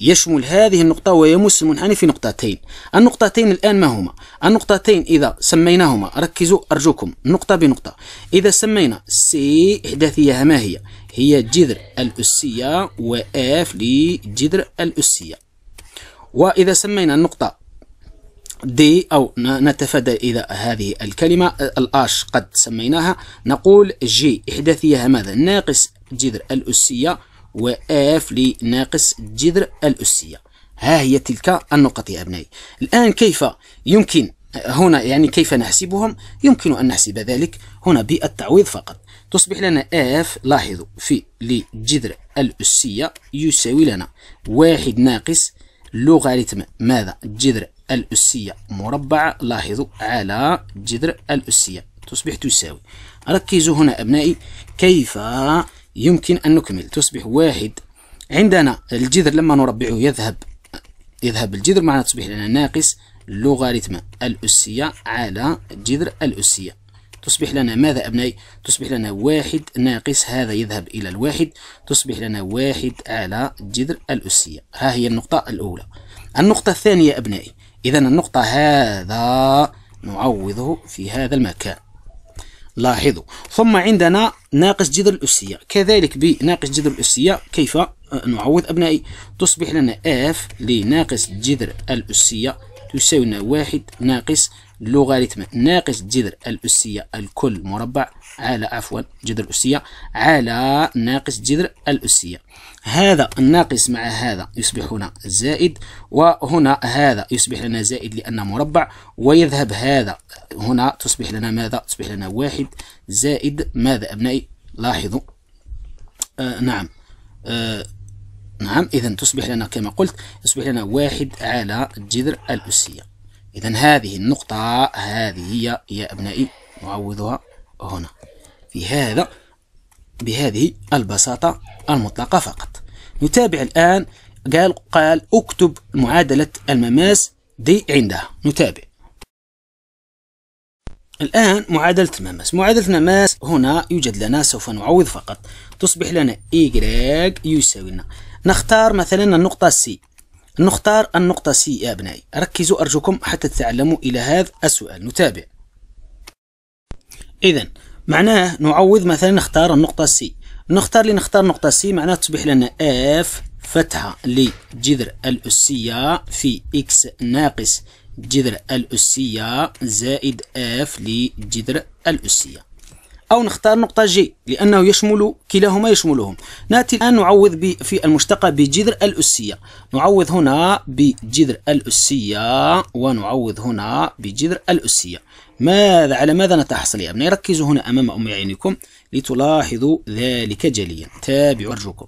يشمل هذه النقطة ويمس المنحني في نقطتين النقطتين الآن ما هما النقطتين إذا سميناهما ركزوا أرجوكم نقطة بنقطة إذا سمينا سي إحداثيها ما هي هي جذر الأسية وآف لجذر الأسية وإذا سمينا النقطة دي أو نتفادى إذا هذه الكلمة الآش قد سميناها نقول جي إحداثيها ماذا ناقص جذر الأسية وآف لناقص جذر الأسية ها هي تلك النقط يا أبنائي الآن كيف يمكن هنا يعني كيف نحسبهم يمكن أن نحسب ذلك هنا بالتعويض فقط تصبح لنا اف لاحظوا في لجذر الأسية يساوي لنا واحد ناقص لوغاريتم ماذا الجذر الأسية مربعة لاحظوا على الجذر الأسية تصبح تساوي ركزوا هنا أبنائي كيف يمكن أن نكمل تصبح واحد عندنا الجذر لما نربعه يذهب يذهب الجذر معنا تصبح لنا ناقص لوغاريتم الأسية على الجذر الأسية تصبح لنا ماذا أبنائي تصبح لنا واحد ناقص هذا يذهب إلى الواحد تصبح لنا واحد على جذر الأسية ها هي النقطة الأولى النقطة الثانية أبنائي إذا النقطة هذا نعوضه في هذا المكان لاحظوا ثم عندنا ناقص جذر الأسية كذلك بناقص جذر الأسية كيف نعوض أبنائي تصبح لنا اف لناقص جذر الأسية تساوي واحد ناقص لوغاريتم ناقص جذر الأسية الكل مربع على عفوا جذر الأسية على ناقص جذر الأسية هذا الناقص مع هذا يصبح هنا زائد وهنا هذا يصبح لنا زائد لان مربع ويذهب هذا هنا تصبح لنا ماذا تصبح لنا واحد زائد ماذا أبنائي لاحظوا آه نعم آه نعم إذا تصبح لنا كما قلت يصبح لنا واحد على جذر الأسية إذا هذه النقطة هذه هي يا أبنائي نعوضها هنا في هذا بهذه البساطة المطلقة فقط نتابع الآن قال قال اكتب معادلة المماس دي عندها نتابع الآن معادلة المماس معادلة المماس هنا يوجد لنا سوف نعوض فقط تصبح لنا y يساوي لنا نختار مثلا النقطة سي نختار النقطة سي يا أبنائي ركزوا أرجوكم حتى تتعلموا إلى هذا السؤال نتابع إذا معناه نعوض مثلا نختار النقطة سي نختار لنختار نقطة سي معناه تصبح لنا اف فتحة لجذر الأسية في اكس ناقص جذر الأسية زائد اف لجذر الأسية أو نختار نقطة جي لأنه يشمل كلاهما يشملهم نأتي الآن نعوض في المشتقة بجذر الأسية نعوض هنا بجذر الأسية ونعوض هنا بجذر الأسية ماذا على ماذا نتحصل يا ابني ركزوا هنا أمام أم عينكم لتلاحظوا ذلك جليا تابعوا أرجوكم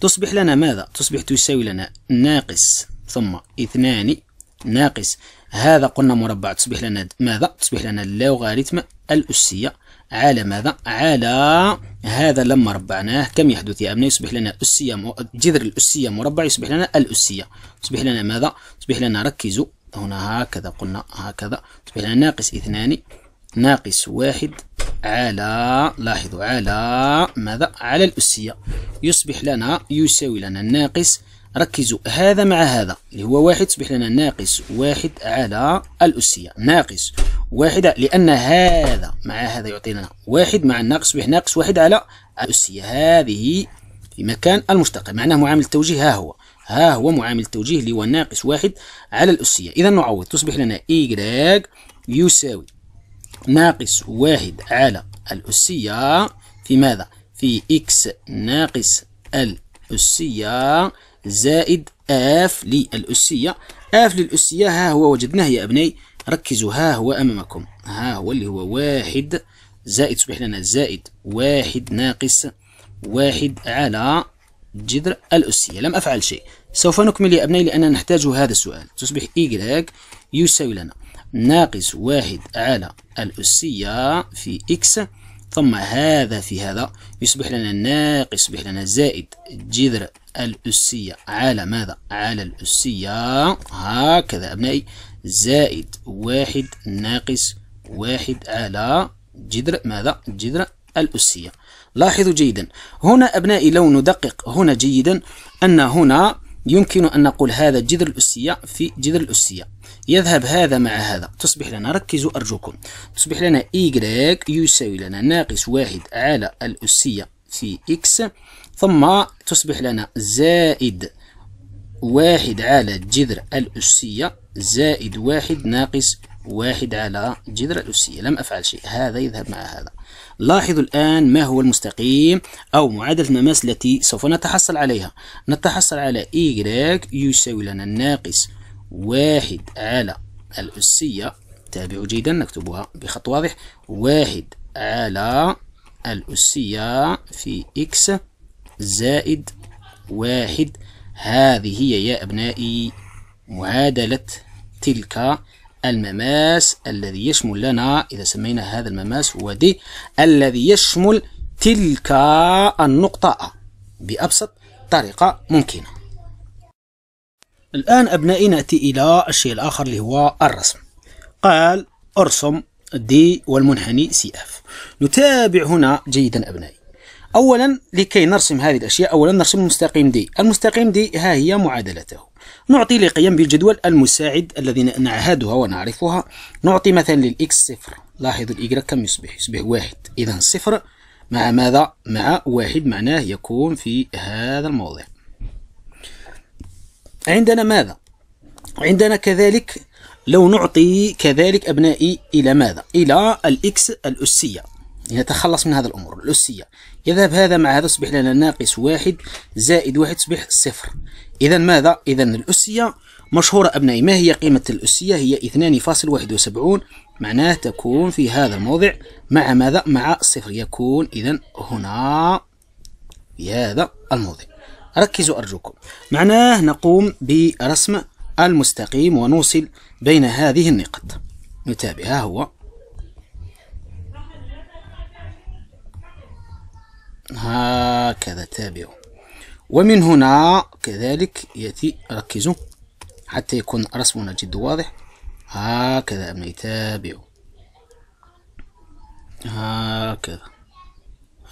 تصبح لنا ماذا تصبح تساوي لنا ناقص ثم اثنان ناقص هذا قلنا مربع تصبح لنا ماذا تصبح لنا اللوغاريتم الأسية على ماذا؟ على هذا لما ربعناه كم يحدث يا أبناء؟ يصبح لنا أسية جذر الأسية مربع يصبح لنا الأسية يصبح لنا ماذا؟ يصبح لنا ركزوا هنا هكذا قلنا هكذا يصبح لنا ناقص اثنان ناقص واحد على لاحظوا على ماذا؟ على الأسية يصبح لنا يساوي لنا ناقص ركزوا هذا مع هذا اللي هو واحد تصبح لنا ناقص واحد على الأسية ناقص واحد لأن هذا مع هذا يعطينا واحد مع الناقص يصبح ناقص واحد على الأسية هذه في مكان المشتقة معناه معامل التوجيه ها هو ها هو معامل التوجيه اللي هو ناقص واحد على الأسية إذا نعوض تصبح لنا إيكغ يساوي ناقص واحد على الأسية في ماذا؟ في إكس ناقص الأسية زائد آف للأسية آف للأسية ها هو وجدناه يا ابني ركزوا ها هو أمامكم ها هو اللي هو واحد زائد تصبح لنا زائد واحد ناقص واحد على جذر الأسية لم أفعل شيء سوف نكمل يا ابني لأننا نحتاج هذا السؤال تصبح إيكغيك يساوي لنا ناقص واحد على الأسية في إكس ثم هذا في هذا يصبح لنا ناقص يصبح لنا زائد جذر الأسية على ماذا؟ على الأسية هكذا أبنائي زائد واحد ناقص واحد على جذر ماذا؟ جذر الأسية لاحظوا جيدا هنا أبنائي لو ندقق هنا جيدا أن هنا يمكن أن نقول هذا جذر الأسية في جذر الأسية يذهب هذا مع هذا تصبح لنا ركزوا أرجوكم تصبح لنا y يساوي لنا ناقص واحد على الأسية في x ثم تصبح لنا زائد واحد على الجذر الأسية زائد واحد ناقص واحد على الجذر الأسية لم أفعل شيء هذا يذهب مع هذا لاحظوا الآن ما هو المستقيم أو معادلة المماس التي سوف نتحصل عليها نتحصل على y يساوي لنا ناقص واحد على الأسية تابعوا جيدا نكتبها بخط واضح واحد على الأسية في x زائد واحد هذه هي يا أبنائي معادلة تلك المماس الذي يشمل لنا إذا سمينا هذا المماس هو دي الذي يشمل تلك النقطة بأبسط طريقة ممكنة الآن أبنائي نأتي إلى الشيء الآخر اللي هو الرسم قال أرسم دي والمنحني سي اف نتابع هنا جيدا أبنائي أولا لكي نرسم هذه الأشياء أولا نرسم المستقيم دي المستقيم دي ها هي معادلته نعطي لقيم بالجدول المساعد الذي نعهدها ونعرفها نعطي مثلا للإكس صفر لاحظ الإجرة كم يصبح يصبح واحد إذا صفر مع ماذا مع واحد معناه يكون في هذا الموضع عندنا ماذا عندنا كذلك لو نعطي كذلك أبنائي إلى ماذا إلى الإكس الأسية لنتخلص من هذا الامور الأسية يذهب هذا مع هذا يصبح لنا ناقص واحد زائد واحد تصبح صفر إذا ماذا؟ إذا الأسية مشهورة أبنائي ما هي قيمة الأسية؟ هي 2.71 معناه تكون في هذا الموضع مع ماذا؟ مع صفر يكون إذا هنا في هذا الموضع ركزوا أرجوكم معناه نقوم برسم المستقيم ونوصل بين هذه النقط نتابعها هو هكذا تابعوا ومن هنا كذلك يأتي ركزوا حتى يكون رسمنا جد واضح هكذا أبني تابعوا هكذا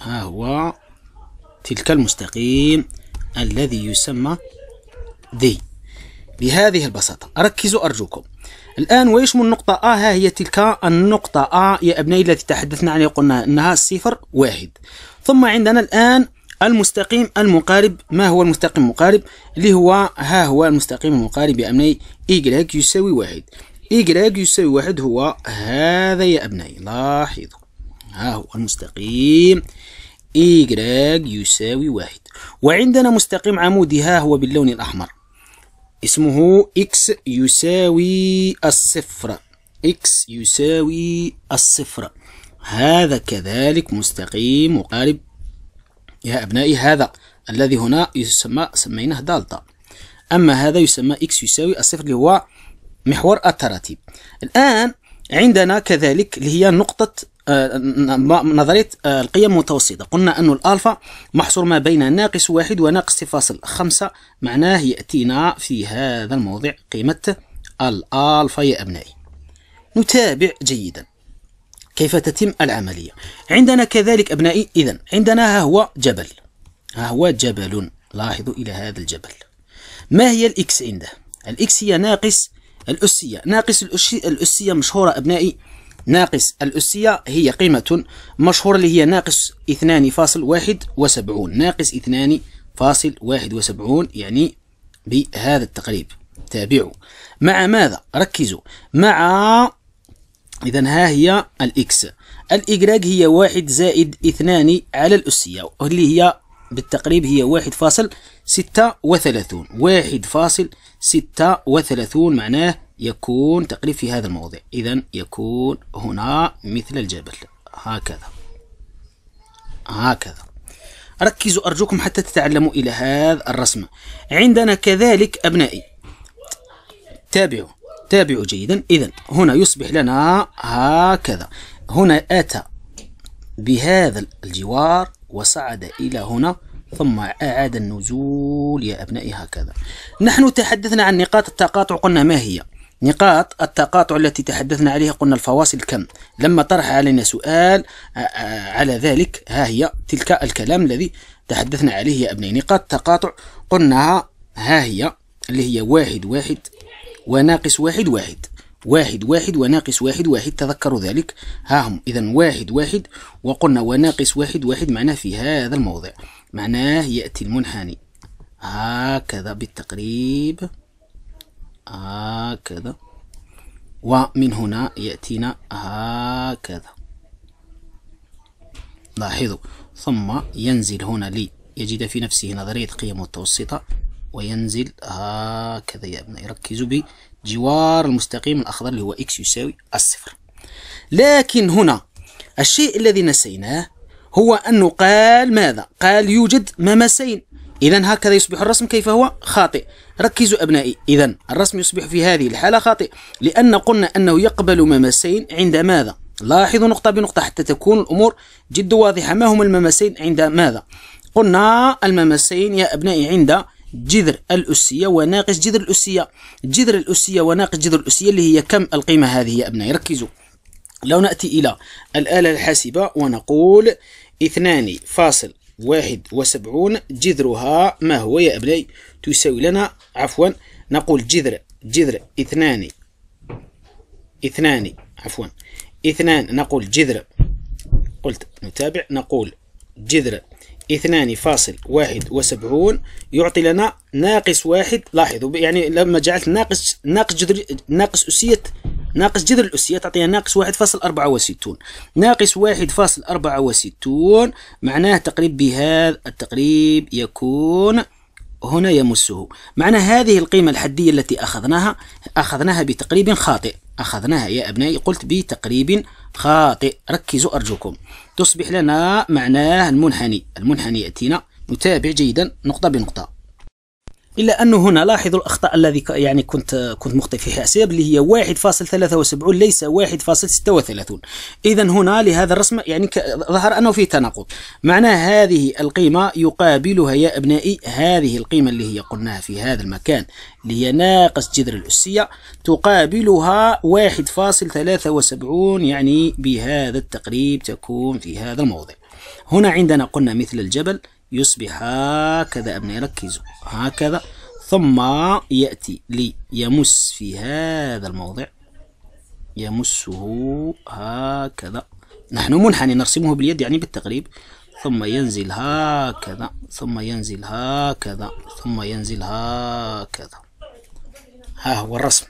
ها هو تلك المستقيم الذي يسمى ذي بهذه البساطة ركزوا أرجوكم الآن ويشمل النقطة آ ها هي تلك النقطة آ يا أبنائي التي تحدثنا عنها قلنا أنها صفر واحد ثم عندنا الآن المستقيم المقارب ما هو المستقيم المقارب اللي هو ها هو المستقيم المقارب يا أبنائي إي يساوي واحد إي يساوي واحد هو هذا يا أبنائي لاحظوا ها هو المستقيم إي يساوي واحد وعندنا مستقيم عمودي ها هو باللون الأحمر اسمه إكس يساوي الصفر إكس يساوي الصفر هذا كذلك مستقيم مقارب يا أبنائي هذا الذي هنا يسمى سميناه دالتا أما هذا يسمى إكس يساوي الصفر اللي هو محور التراتيب الآن عندنا كذلك اللي هي نقطة آه، نظرية آه، القيم المتوسطة قلنا أن الألفا محصور ما بين ناقص واحد وناقص فاصل خمسة معناه يأتينا في هذا الموضع قيمة الألفا يا أبنائي نتابع جيدا كيف تتم العملية عندنا كذلك أبنائي إذا عندنا ها هو جبل ها هو جبل لاحظوا إلى هذا الجبل ما هي الإكس عنده الإكس هي ناقص الأسية ناقص الأسية مشهورة أبنائي ناقص الأسية هي قيمة مشهورة اللي هي ناقص 2.71 ناقص 2.71 يعني بهذا التقريب تابعوا مع ماذا ركزوا مع إذا ها هي الإكس الإجراج هي واحد زائد اثنان على الأسية اللي هي بالتقريب هي واحد فاصل ستة وثلاثون واحد فاصل ستة وثلاثون معناه يكون تقريب في هذا الموضع إذا يكون هنا مثل الجبل هكذا هكذا ركزوا أرجوكم حتى تتعلموا إلى هذا الرسم عندنا كذلك أبنائي تابعوا تابعوا جيدا إذا هنا يصبح لنا هكذا هنا أتى بهذا الجوار وصعد إلى هنا ثم أعاد النزول يا أبنائي هكذا نحن تحدثنا عن نقاط التقاطع قلنا ما هي نقاط التقاطع التي تحدثنا عليها قلنا الفواصل كم لما طرح علينا سؤال آه، آه، على ذلك ها هي تلك الكلام الذي تحدثنا عليه يا أبنائي نقاط التقاطع قلنا ها هي اللي هي واحد واحد وناقص واحد واحد واحد واحد وناقص واحد واحد تذكروا ذلك ها هم إذا واحد واحد وقلنا وناقص واحد واحد معناه في هذا الموضع معناه يأتي المنحني هكذا بالتقريب هكذا ومن هنا يأتينا هكذا لاحظوا ثم ينزل هنا ليجد في نفسه نظرية قيم متوسطة وينزل هكذا يا أبنائي ركزوا بجوار المستقيم الأخضر اللي هو إكس يساوي الصفر لكن هنا الشيء الذي نسيناه هو أنه قال ماذا؟ قال يوجد ممسين إذا هكذا يصبح الرسم كيف هو؟ خاطئ ركزوا أبنائي إذا الرسم يصبح في هذه الحالة خاطئ لأن قلنا أنه يقبل ممسين عند ماذا؟ لاحظوا نقطة بنقطة حتى تكون الأمور جد واضحة ما هما الممسين عند ماذا؟ قلنا الممسين يا أبنائي عند جذر الأسية وناقص جذر الأسية جذر الأسية وناقص جذر الأسية اللي هي كم القيمة هذه يا أبنائي ركزوا لو نأتي إلى الآلة الحاسبة ونقول اثنان فاصل واحد وسبعون جذرها ما هو يا أبنائي تساوي لنا عفوا نقول جذر جذر اثنان اثنان عفوا اثنان نقول جذر قلت نتابع نقول جذر اثنان فاصل واحد وسبعون يعطي لنا ناقص واحد لاحظوا يعني لما جعلت ناقص ناقص جذر ناقص أسية ناقص جذر الأسية تعطينا ناقص واحد فاصل أربعة وستون ناقص واحد فاصل أربعة وستون معناه تقريب بهذا التقريب يكون هنا يمسه معنى هذه القيمة الحدية التي أخذناها أخذناها بتقريب خاطئ أخذناها يا أبنائي قلت بتقريب خاطئ ركزوا أرجوكم تصبح لنا معناه المنحني المنحني يأتينا نتابع جيدا نقطة بنقطة إلا أنه هنا لاحظوا الأخطاء الذي يعني كنت كنت مخطئ فيها حساب اللي هي 1.73 ليس 1.36 إذا هنا لهذا الرسم يعني ظهر أنه فيه تناقض معناه هذه القيمة يقابلها يا أبنائي هذه القيمة اللي هي قلناها في هذا المكان اللي هي ناقص جذر الأسية تقابلها 1.73 يعني بهذا التقريب تكون في هذا الموضع هنا عندنا قلنا مثل الجبل يصبح هكذا أبني ركزوا هكذا ثم يأتي لي يمس في هذا الموضع يمسه هكذا نحن منحني نرسمه باليد يعني بالتقريب ثم ينزل هكذا ثم ينزل هكذا ثم ينزل هكذا ها هو الرسم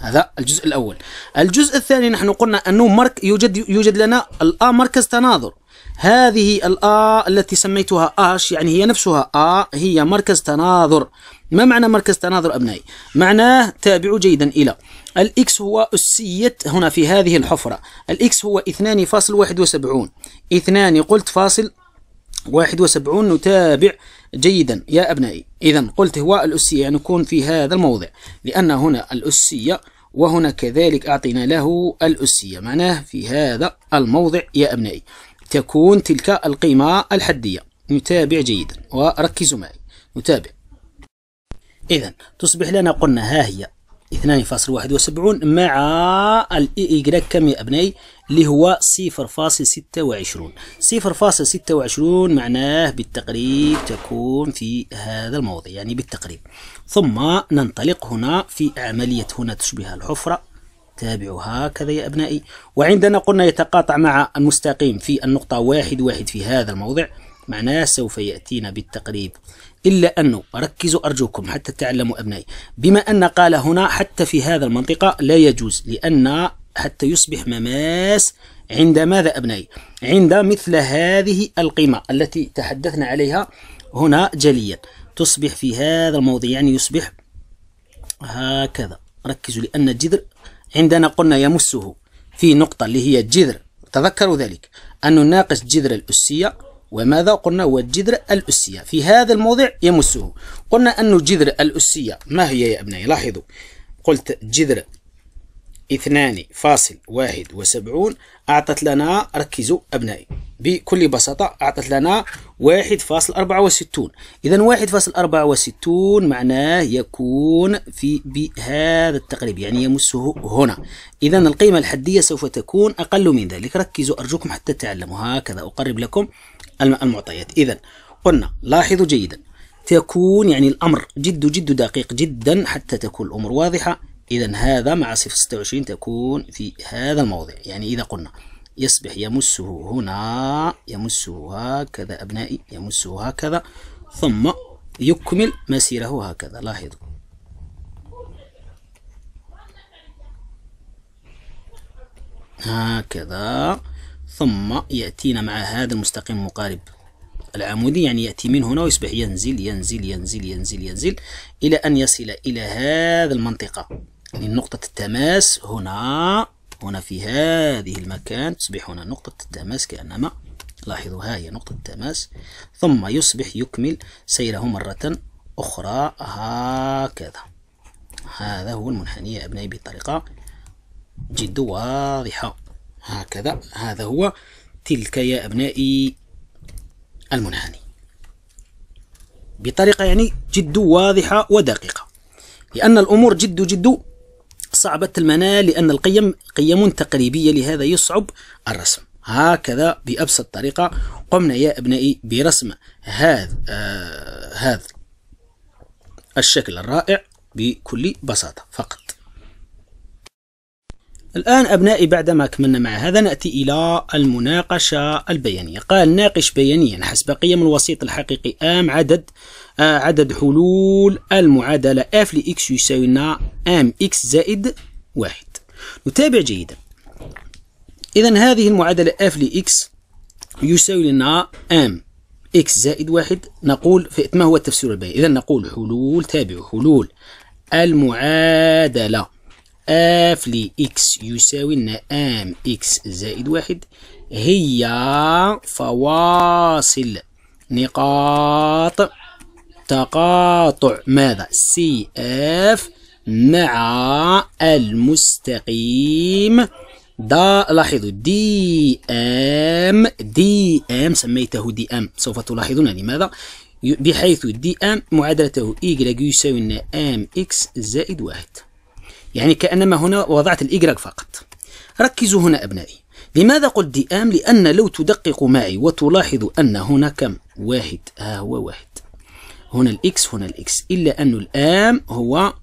هذا الجزء الأول الجزء الثاني نحن قلنا أنه مرك يوجد يوجد لنا الآن مركز تناظر هذه الآ التي سميتها آش يعني هي نفسها آ هي مركز تناظر ما معنى مركز تناظر أبنائي؟ معناه تابعوا جيدا إلى الإكس هو اسيه هنا في هذه الحفرة الإكس هو 2.71 2 قلت فاصل 71 نتابع جيدا يا أبنائي إذا قلت هو الأسية يعني في هذا الموضع لأن هنا الأسية وهنا كذلك أعطينا له الأسية معناه في هذا الموضع يا أبنائي تكون تلك القيمة الحدية نتابع جيدا وركزوا معي نتابع إذا تصبح لنا قلنا ها هي 2.71 مع الاي إيكغريك كم يا ابني اللي هو 0.26 0.26 معناه بالتقريب تكون في هذا الموضع يعني بالتقريب ثم ننطلق هنا في عملية هنا تشبه الحفرة تابعوا هكذا يا أبنائي وعندنا قلنا يتقاطع مع المستقيم في النقطة واحد واحد في هذا الموضع معناه سوف يأتينا بالتقريب إلا أنه ركزوا أرجوكم حتى تعلموا أبنائي بما أن قال هنا حتى في هذا المنطقة لا يجوز لأن حتى يصبح مماس عند ماذا أبنائي عند مثل هذه القيمة التي تحدثنا عليها هنا جليا تصبح في هذا الموضع يعني يصبح هكذا ركزوا لأن الجذر عندنا قلنا يمسه في نقطة اللي هي الجذر تذكروا ذلك أن ناقص جذر الأسية وماذا قلنا هو الجذر الأسية في هذا الموضع يمسه قلنا أن جذر الأسية ما هي يا أبنائي لاحظوا قلت جذر اثنان فاصل واحد وسبعون أعطت لنا ركزوا أبنائي بكل بساطة أعطت لنا واحد فاصل أربعة وستون إذا واحد فاصل أربعة وستون معناه يكون في بهذا التقريب يعني يمسه هنا إذا القيمة الحدية سوف تكون أقل من ذلك ركزوا أرجوكم حتى تعلموا هكذا أقرب لكم المعطيات إذا قلنا لاحظوا جيدا تكون يعني الأمر جد جد دقيق جدا حتى تكون الأمور واضحة إذا هذا مع صفر ستة وعشرين تكون في هذا الموضع يعني إذا قلنا يصبح يمسه هنا يمسه هكذا أبنائي يمسه هكذا ثم يكمل مسيره هكذا لاحظوا هكذا ثم يأتينا مع هذا المستقيم المقارب العمودي يعني يأتي من هنا ويصبح ينزل ينزل ينزل ينزل ينزل إلى أن يصل إلى هذا المنطقة يعني نقطة التماس هنا هنا في هذه المكان تصبح هنا نقطة التماس كأنما لاحظوا ها هي نقطة التماس ثم يصبح يكمل سيره مرة أخرى هكذا هذا هو المنحني يا أبنائي بطريقة جد واضحة هكذا هذا هو تلك يا أبنائي المنحني بطريقة يعني جد واضحة ودقيقة لأن الأمور جد جد صعبة المنال لأن القيم قيم تقريبية لهذا يصعب الرسم هكذا بأبسط طريقة قمنا يا أبنائي برسم هذا آه هذا الشكل الرائع بكل بساطة فقط الآن أبنائي بعدما كملنا مع هذا نأتي إلى المناقشة البيانية قال ناقش بيانيا حسب قيم الوسيط الحقيقي آم عدد عدد حلول المعادلة f لx يساوي لنا mx زائد واحد نتابع جيدا إذا هذه المعادلة f لx يساوي لنا m x زائد واحد نقول ما هو التفسير الباقي إذا نقول حلول تابع حلول المعادلة f لx يساوي لنا m x زائد واحد هي فواصل نقاط تقاطع ماذا سي اف مع المستقيم دا لاحظوا دي ام دي ام سميته دي ام سوف تلاحظون لماذا يعني بحيث دي ام معادلته y يساوي لنا ام اكس زائد واحد يعني كأنما هنا وضعت الإجراك فقط ركزوا هنا أبنائي لماذا قلت دي ام لأن لو تدقق معي وتلاحظ أن هنا كم واحد ها آه هو واحد هنا الإكس هنا الإكس إلا أن الآم هو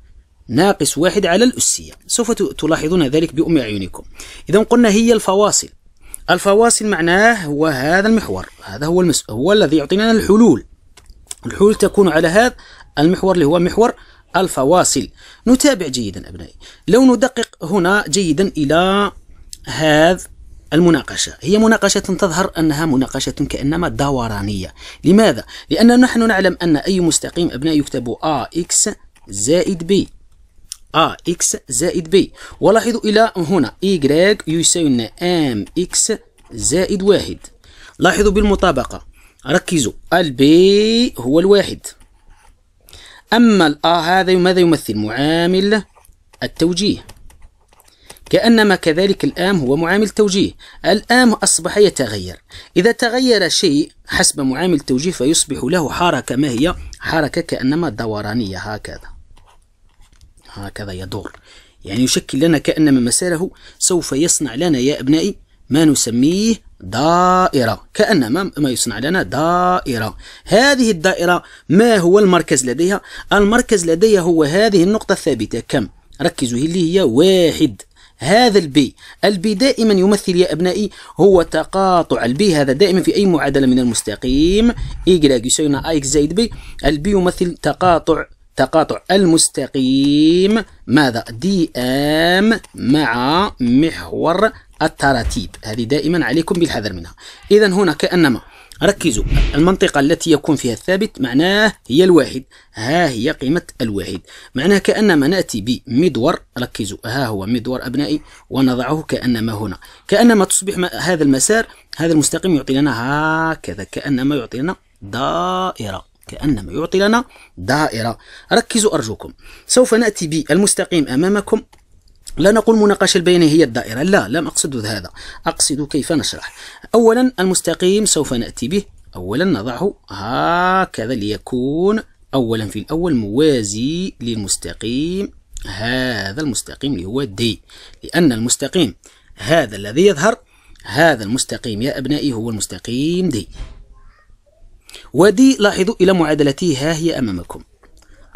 ناقص واحد على الأسية سوف تلاحظون ذلك بأم أعينكم إذا قلنا هي الفواصل الفواصل معناه هو هذا المحور هذا هو المس... هو الذي يعطينا الحلول الحلول تكون على هذا المحور اللي هو محور الفواصل نتابع جيدا أبنائي لو ندقق هنا جيدا إلى هذا المناقشة هي مناقشة تظهر أنها مناقشة كأنما دورانية لماذا؟ لأن نحن نعلم أن أي مستقيم أبناء يكتب AX زائد B AX زائد B ولاحظوا إلى هنا Y يساوي لنا MX زائد واحد لاحظوا بالمطابقة ركزوا البي هو الواحد أما الآ هذا ماذا يمثل؟ معامل التوجيه كأنما كذلك الآم هو معامل توجيه الآم أصبح يتغير إذا تغير شيء حسب معامل توجيه فيصبح له حركة ما هي حركة كأنما دورانية هكذا هكذا يدور يعني يشكل لنا كأنما مساره سوف يصنع لنا يا أبنائي ما نسميه دائرة كأنما ما يصنع لنا دائرة هذه الدائرة ما هو المركز لديها؟ المركز لديها هو هذه النقطة الثابتة كم؟ ركزوا اللي هي واحد هذا البي البي دائما يمثل يا أبنائي هو تقاطع البي هذا دائما في أي معادلة من المستقيم إيجلاج يساوي اكس زائد بي البي يمثل تقاطع تقاطع المستقيم ماذا دي ام مع محور التراتيب هذه دائما عليكم بالحذر منها إذا هنا كأنما ركزوا المنطقة التي يكون فيها الثابت معناه هي الواحد ها هي قيمة الواحد معناه كأنما نأتي بمدور ركزوا ها هو مدور أبنائي ونضعه كأنما هنا كأنما تصبح هذا المسار هذا المستقيم يعطي لنا هكذا كأنما يعطي لنا دائرة كأنما يعطي لنا دائرة ركزوا أرجوكم سوف نأتي بالمستقيم أمامكم لا نقول مناقشة البيان هي الدائرة لا لم أقصد هذا أقصد كيف نشرح أولا المستقيم سوف نأتي به أولا نضعه هكذا ليكون أولا في الأول موازي للمستقيم هذا المستقيم اللي هو دي لأن المستقيم هذا الذي يظهر هذا المستقيم يا أبنائي هو المستقيم دي ودي لاحظوا إلى معادلتي ها هي أمامكم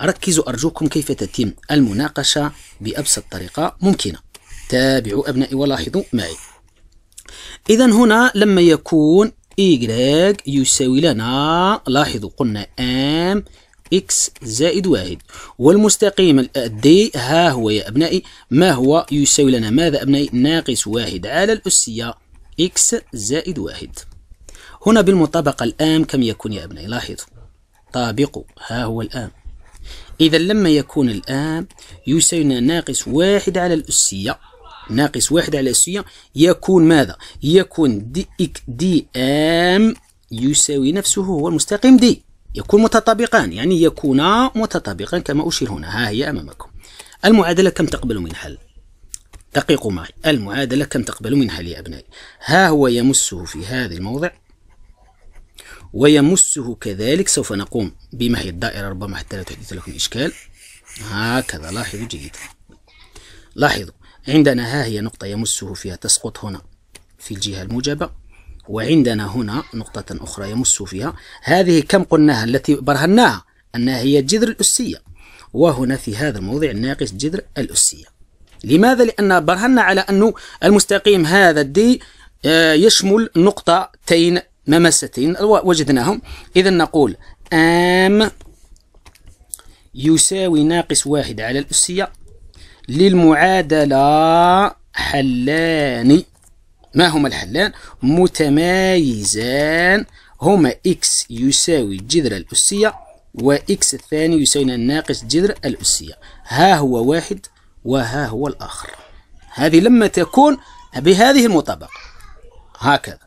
ركزوا أرجوكم كيف تتم المناقشة بأبسط طريقة ممكنة تابعوا أبنائي ولاحظوا معي إذا هنا لما يكون y يساوي لنا لاحظوا قلنا m x زائد واحد والمستقيم الدي ها هو يا أبنائي ما هو يساوي لنا ماذا أبنائي ناقص واحد على الأسية x زائد واحد هنا بالمطابقة الآن كم يكون يا أبنائي لاحظوا طابقوا ها هو الآن إذا لما يكون الآن يساوي ناقص واحد على الأسية ناقص واحد على الأسية يكون ماذا؟ يكون دي, إك دي أم يساوي نفسه هو المستقيم دي يكون متطابقان يعني يكون متطابقان كما أشير هنا ها هي أمامكم المعادلة كم تقبل من حل؟ دقيقوا معي المعادلة كم تقبل من حل يا أبنائي؟ ها هو يمسه في هذا الموضع ويمسه كذلك سوف نقوم بمحي الدائرة ربما حتى لا تحدث لكم إشكال هكذا لاحظوا جيدا لاحظوا عندنا ها هي نقطة يمسه فيها تسقط هنا في الجهة الموجبة وعندنا هنا نقطة أخرى يمس فيها هذه كم قلناها التي برهناها أنها هي الجذر الأسية وهنا في هذا الموضع ناقص جذر الأسية لماذا؟ لأن برهنا على أنه المستقيم هذا الدي آه، يشمل نقطتين ممستين وجدناهم إذا نقول أم يساوي ناقص واحد على الأسية للمعادلة حلان ما هما الحلان متمايزان هما إكس يساوي الجذر الأسية وإكس الثاني يساوي ناقص جذر الأسية ها هو واحد وها هو الآخر هذه لما تكون بهذه المطابقة هكذا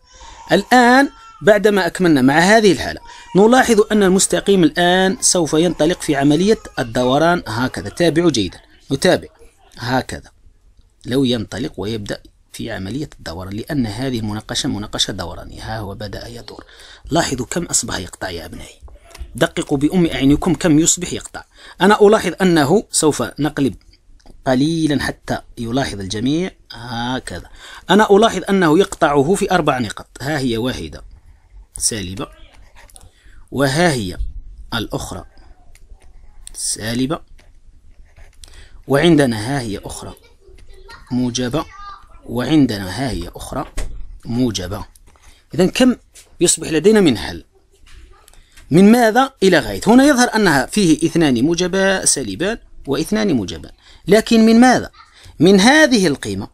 الآن بعدما أكملنا مع هذه الحالة نلاحظ أن المستقيم الآن سوف ينطلق في عملية الدوران هكذا تابعوا جيدا نتابع هكذا لو ينطلق ويبدأ في عملية الدوران لأن هذه المناقشة مناقشة دورانية ها هو بدأ يدور لاحظوا كم أصبح يقطع يا أبنائي دققوا بأم أعينكم كم يصبح يقطع أنا ألاحظ أنه سوف نقلب قليلا حتى يلاحظ الجميع هكذا أنا ألاحظ أنه يقطعه في أربع نقط ها هي واحدة سالبة وها هي الأخرى سالبة وعندنا ها هي أخرى موجبة وعندنا ها هي أخرى موجبة إذا كم يصبح لدينا من حل من ماذا إلى غاية هنا يظهر أنها فيه اثنان موجبا سالبان واثنان موجبان لكن من ماذا من هذه القيمة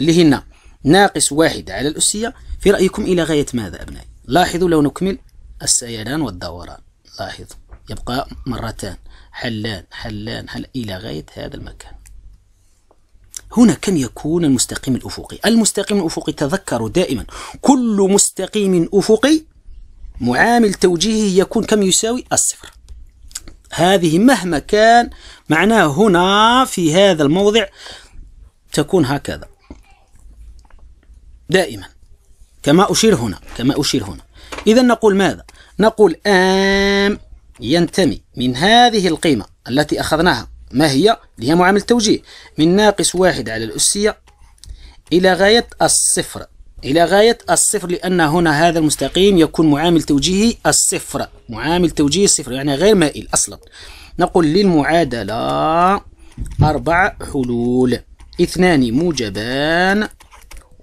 اللي هنا ناقص واحد على الأسية في رأيكم إلى غاية ماذا أبنائي لاحظوا لو نكمل السيلان والدوران لاحظوا يبقى مرتان حلان حلان حل إلى غاية هذا المكان هنا كم يكون المستقيم الأفقي المستقيم الأفقي تذكروا دائما كل مستقيم أفقي معامل توجيهه يكون كم يساوي الصفر هذه مهما كان معناه هنا في هذا الموضع تكون هكذا دائما كما أشير هنا كما أشير هنا إذا نقول ماذا؟ نقول آم ينتمي من هذه القيمة التي أخذناها ما هي؟ اللي هي معامل التوجيه من ناقص واحد على الأسية إلى غاية الصفر إلى غاية الصفر لأن هنا هذا المستقيم يكون معامل توجيهي الصفر معامل توجيهي الصفر يعني غير مائل أصلا نقول للمعادلة أربع حلول اثنان موجبان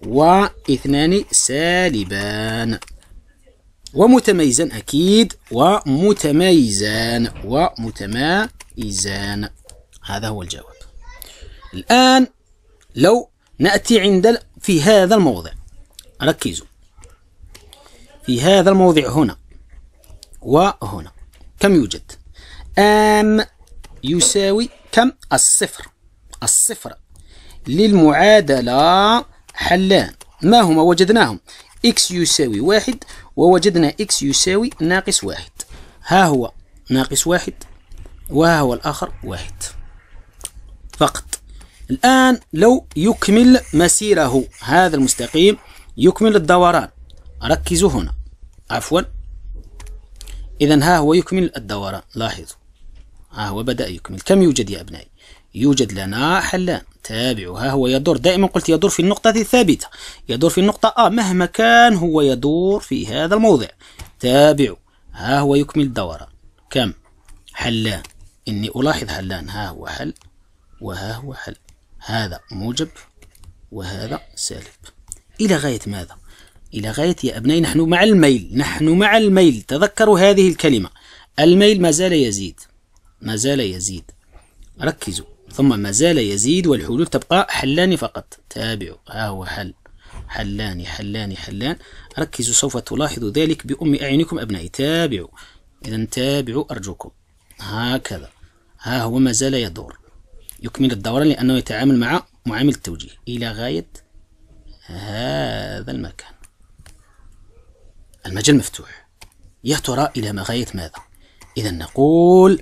واثنان سالبان ومتميزان أكيد ومتميزان ومتمايزان هذا هو الجواب الآن لو نأتي عند في هذا الموضع ركزوا في هذا الموضع هنا وهنا كم يوجد أم يساوي كم الصفر الصفر للمعادلة حلان ما هما وجدناهم إكس يساوي واحد ووجدنا إكس يساوي ناقص واحد ها هو ناقص واحد وها هو الآخر واحد فقط الآن لو يكمل مسيره هذا المستقيم يكمل الدوران ركزوا هنا عفوا إذا ها هو يكمل الدوران لاحظوا ها هو بدأ يكمل كم يوجد يا أبنائي يوجد لنا حلان تابعوا ها هو يدور دائما قلت يدور في النقطة الثابتة يدور في النقطة أ آه مهما كان هو يدور في هذا الموضع تابعوا ها هو يكمل الدوران كم حلان إني ألاحظ حلان ها هو حل وها هو حل هذا موجب وهذا سالب إلى غاية ماذا؟ إلى غاية يا أبنائي نحن مع الميل نحن مع الميل تذكروا هذه الكلمة الميل ما زال يزيد ما زال يزيد ركزوا ثم ما زال يزيد والحلول تبقى حلان فقط تابعوا ها هو حل حلان حلان حلان ركزوا سوف تلاحظوا ذلك بأم أعينكم أبنائي تابعوا إذا تابعوا أرجوكم هكذا ها هو ما زال يدور يكمل الدوران لأنه يتعامل مع معامل التوجيه إلى غاية هذا المكان المجال مفتوح يا ترى إلى ما غاية ماذا إذا نقول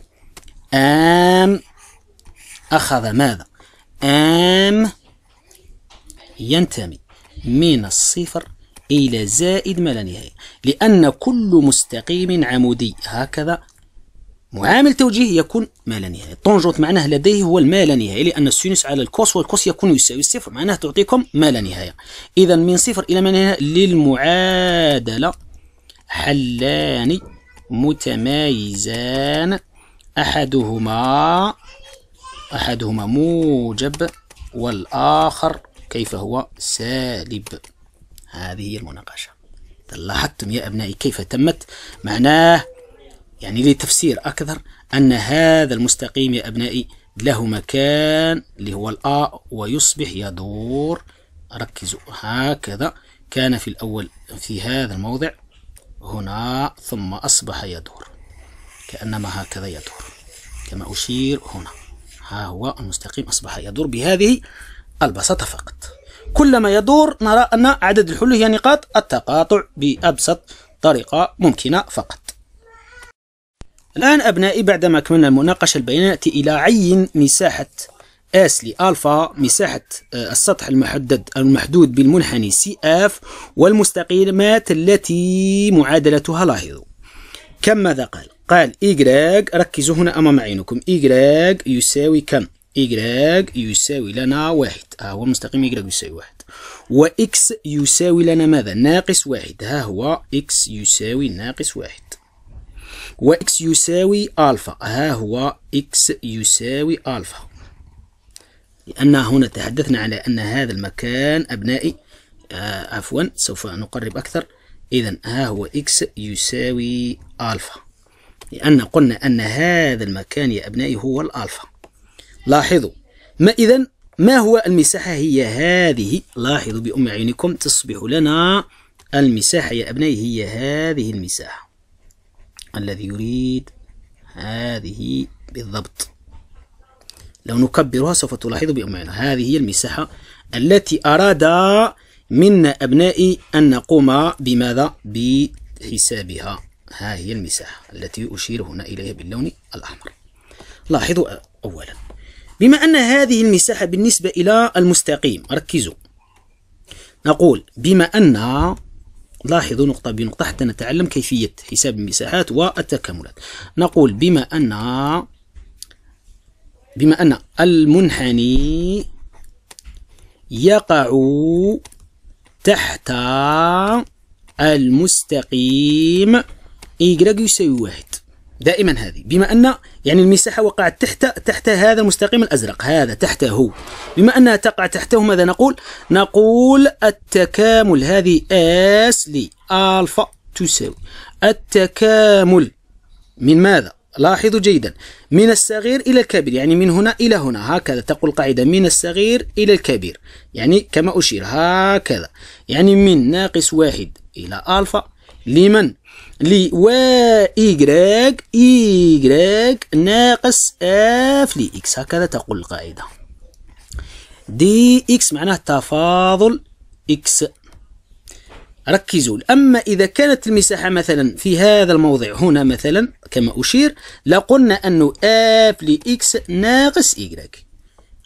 أم أخذ ماذا أم ينتمي من الصفر إلى زائد ما لا نهاية لأن كل مستقيم عمودي هكذا معامل توجيه يكون ما لا نهاية طنجوت معناه لديه هو الما لا نهاية لأن السينوس على الكوس والكوس يكون يساوي الصفر معناه تعطيكم ما لا نهاية إذا من صفر إلى ما لا نهاية للمعادلة حلان متمايزان أحدهما أحدهما موجب والآخر كيف هو سالب هذه هي المناقشة لاحظتم يا أبنائي كيف تمت معناه يعني لتفسير أكثر أن هذا المستقيم يا أبنائي له مكان اللي هو الأ ويصبح يدور ركزوا هكذا كان في الأول في هذا الموضع هنا ثم أصبح يدور كأنما هكذا يدور كما أشير هنا ها هو المستقيم أصبح يدور بهذه البساطة فقط كلما يدور نرى أن عدد الحلول هي نقاط التقاطع بأبسط طريقة ممكنة فقط الآن أبنائي بعدما كملنا المناقشة البيانية نأتي إلى عين مساحة اس لألفا مساحة آه، السطح المحدد المحدود بالمنحني سي اف والمستقيمات التي معادلتها لاحظوا كم ماذا قال قال إيجراج ركزوا هنا أمام عينكم إيجراج يساوي كم؟ إيجراج يساوي لنا واحد ها هو المستقيم إيجراج يساوي واحد وإكس يساوي لنا ماذا؟ ناقص واحد ها هو إكس يساوي ناقص واحد وإكس يساوي ألفا ها هو إكس يساوي ألفا لأن هنا تحدثنا على أن هذا المكان أبنائي آه، عفوا سوف نقرب أكثر إذا ها هو إكس يساوي ألفا لأن قلنا أن هذا المكان يا أبنائي هو الألفا لاحظوا ما إذا ما هو المساحة هي هذه لاحظوا بأم عينكم تصبح لنا المساحة يا أبنائي هي هذه المساحة الذي يريد هذه بالضبط لو نكبرها سوف تلاحظ بأم عينها هذه هي المساحة التي أراد منا أبنائي أن نقوم بماذا بحسابها ها هي المساحة التي أشير هنا إليها باللون الأحمر لاحظوا أولا بما أن هذه المساحة بالنسبة إلى المستقيم ركزوا نقول بما أن لاحظوا نقطة بنقطة حتى نتعلم كيفية حساب المساحات والتكاملات نقول بما أن بما أن المنحني يقع تحت المستقيم y يساوي واحد دائما هذه بما أن يعني المساحة وقعت تحت تحت هذا المستقيم الأزرق هذا تحته بما أنها تقع تحته ماذا نقول نقول التكامل هذه اس لألفا تساوي التكامل من ماذا لاحظوا جيدا من الصغير إلى الكبير يعني من هنا إلى هنا هكذا تقول القاعدة من الصغير إلى الكبير يعني كما أشير هكذا يعني من ناقص واحد إلى ألفا لمن لي و إي إيجراك ناقص اف لي إكس هكذا تقول القاعدة دي إكس معناه تفاضل إكس ركزوا أما إذا كانت المساحة مثلا في هذا الموضع هنا مثلا كما أشير لقلنا أنه اف لي إكس ناقص إيجراك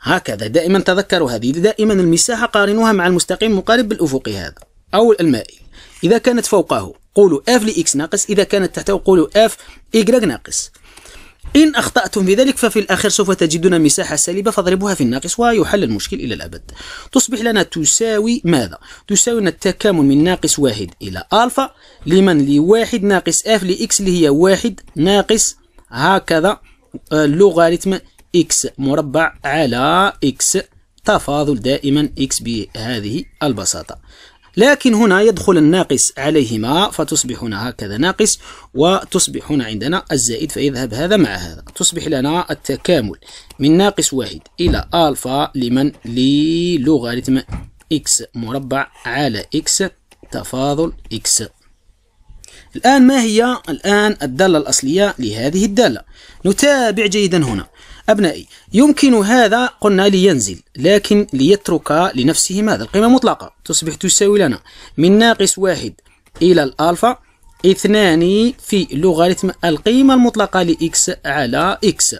هكذا دائما تذكروا هذه دائما المساحة قارنوها مع المستقيم المقارب بالأفقي هذا أو المائي إذا كانت فوقه قولوا اف لإكس ناقص إذا كانت تحته قولوا اف إيكغ ناقص إن أخطأتم في ذلك ففي الأخير سوف تجدون مساحة سالبة فاضربوها في الناقص ويحل المشكل إلى الأبد تصبح لنا تساوي ماذا؟ تساوي لنا التكامل من ناقص واحد إلى ألفا لمن لواحد ناقص اف لإكس اللي هي واحد ناقص هكذا آه، لوغاريتم إكس مربع على إكس تفاضل دائما إكس بهذه البساطة لكن هنا يدخل الناقص عليهما فتصبح هنا هكذا ناقص وتصبح هنا عندنا الزائد فيذهب هذا مع هذا تصبح لنا التكامل من ناقص واحد إلى ألفا لمن للوغاريتم إكس مربع على إكس تفاضل إكس الآن ما هي الآن الدالة الأصلية لهذه الدالة نتابع جيدا هنا أبنائي يمكن هذا قلنا لينزل لكن ليترك لنفسه ماذا القيمة المطلقة تصبح تساوي لنا من ناقص واحد إلى الألفا اثنان في لوغاريتم القيمة المطلقة لإكس على إكس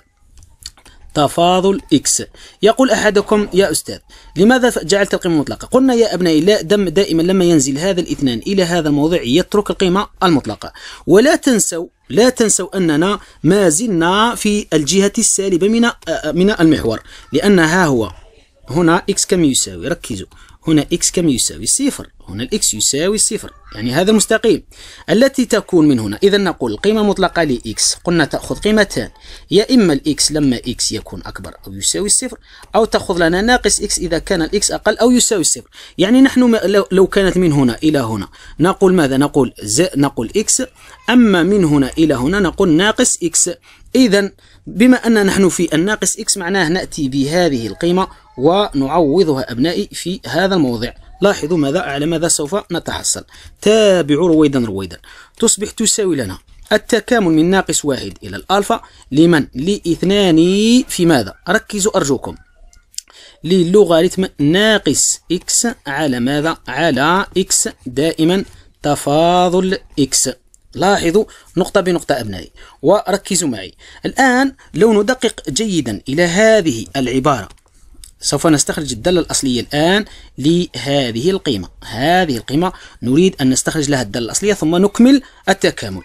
تفاضل إكس يقول أحدكم يا أستاذ لماذا جعلت القيمة المطلقة؟ قلنا يا أبنائي لا دم دائما لما ينزل هذا الاثنان إلى هذا الموضع يترك القيمة المطلقة ولا تنسوا لا تنسوا أننا ما زلنا في الجهة السالبة من من المحور لأن ها هو هنا إكس كم يساوي ركزوا هنا إكس كم يساوي صفر هنا الإكس يساوي صفر يعني هذا مستقيم التي تكون من هنا إذا نقول القيمة المطلقة لإكس قلنا تأخذ قيمتان يا إما الإكس لما إكس يكون أكبر أو يساوي الصفر أو تأخذ لنا ناقص إكس إذا كان الإكس أقل أو يساوي الصفر يعني نحن لو كانت من هنا إلى هنا نقول ماذا نقول ز نقول إكس أما من هنا إلى هنا نقول ناقص إكس إذا بما أن نحن في الناقص إكس معناه نأتي بهذه القيمة ونعوضها أبنائي في هذا الموضع لاحظوا ماذا على ماذا سوف نتحصل تابعوا رويدا رويدا تصبح تساوي لنا التكامل من ناقص واحد إلى الألفا لمن لاثنان في ماذا ركزوا أرجوكم للوغاريتم ناقص إكس على ماذا على إكس دائما تفاضل إكس لاحظوا نقطة بنقطة أبنائي وركزوا معي الآن لو ندقق جيدا إلى هذه العبارة سوف نستخرج الدالة الأصلية الآن لهذه القيمة هذه القيمة نريد أن نستخرج لها الدالة الأصلية ثم نكمل التكامل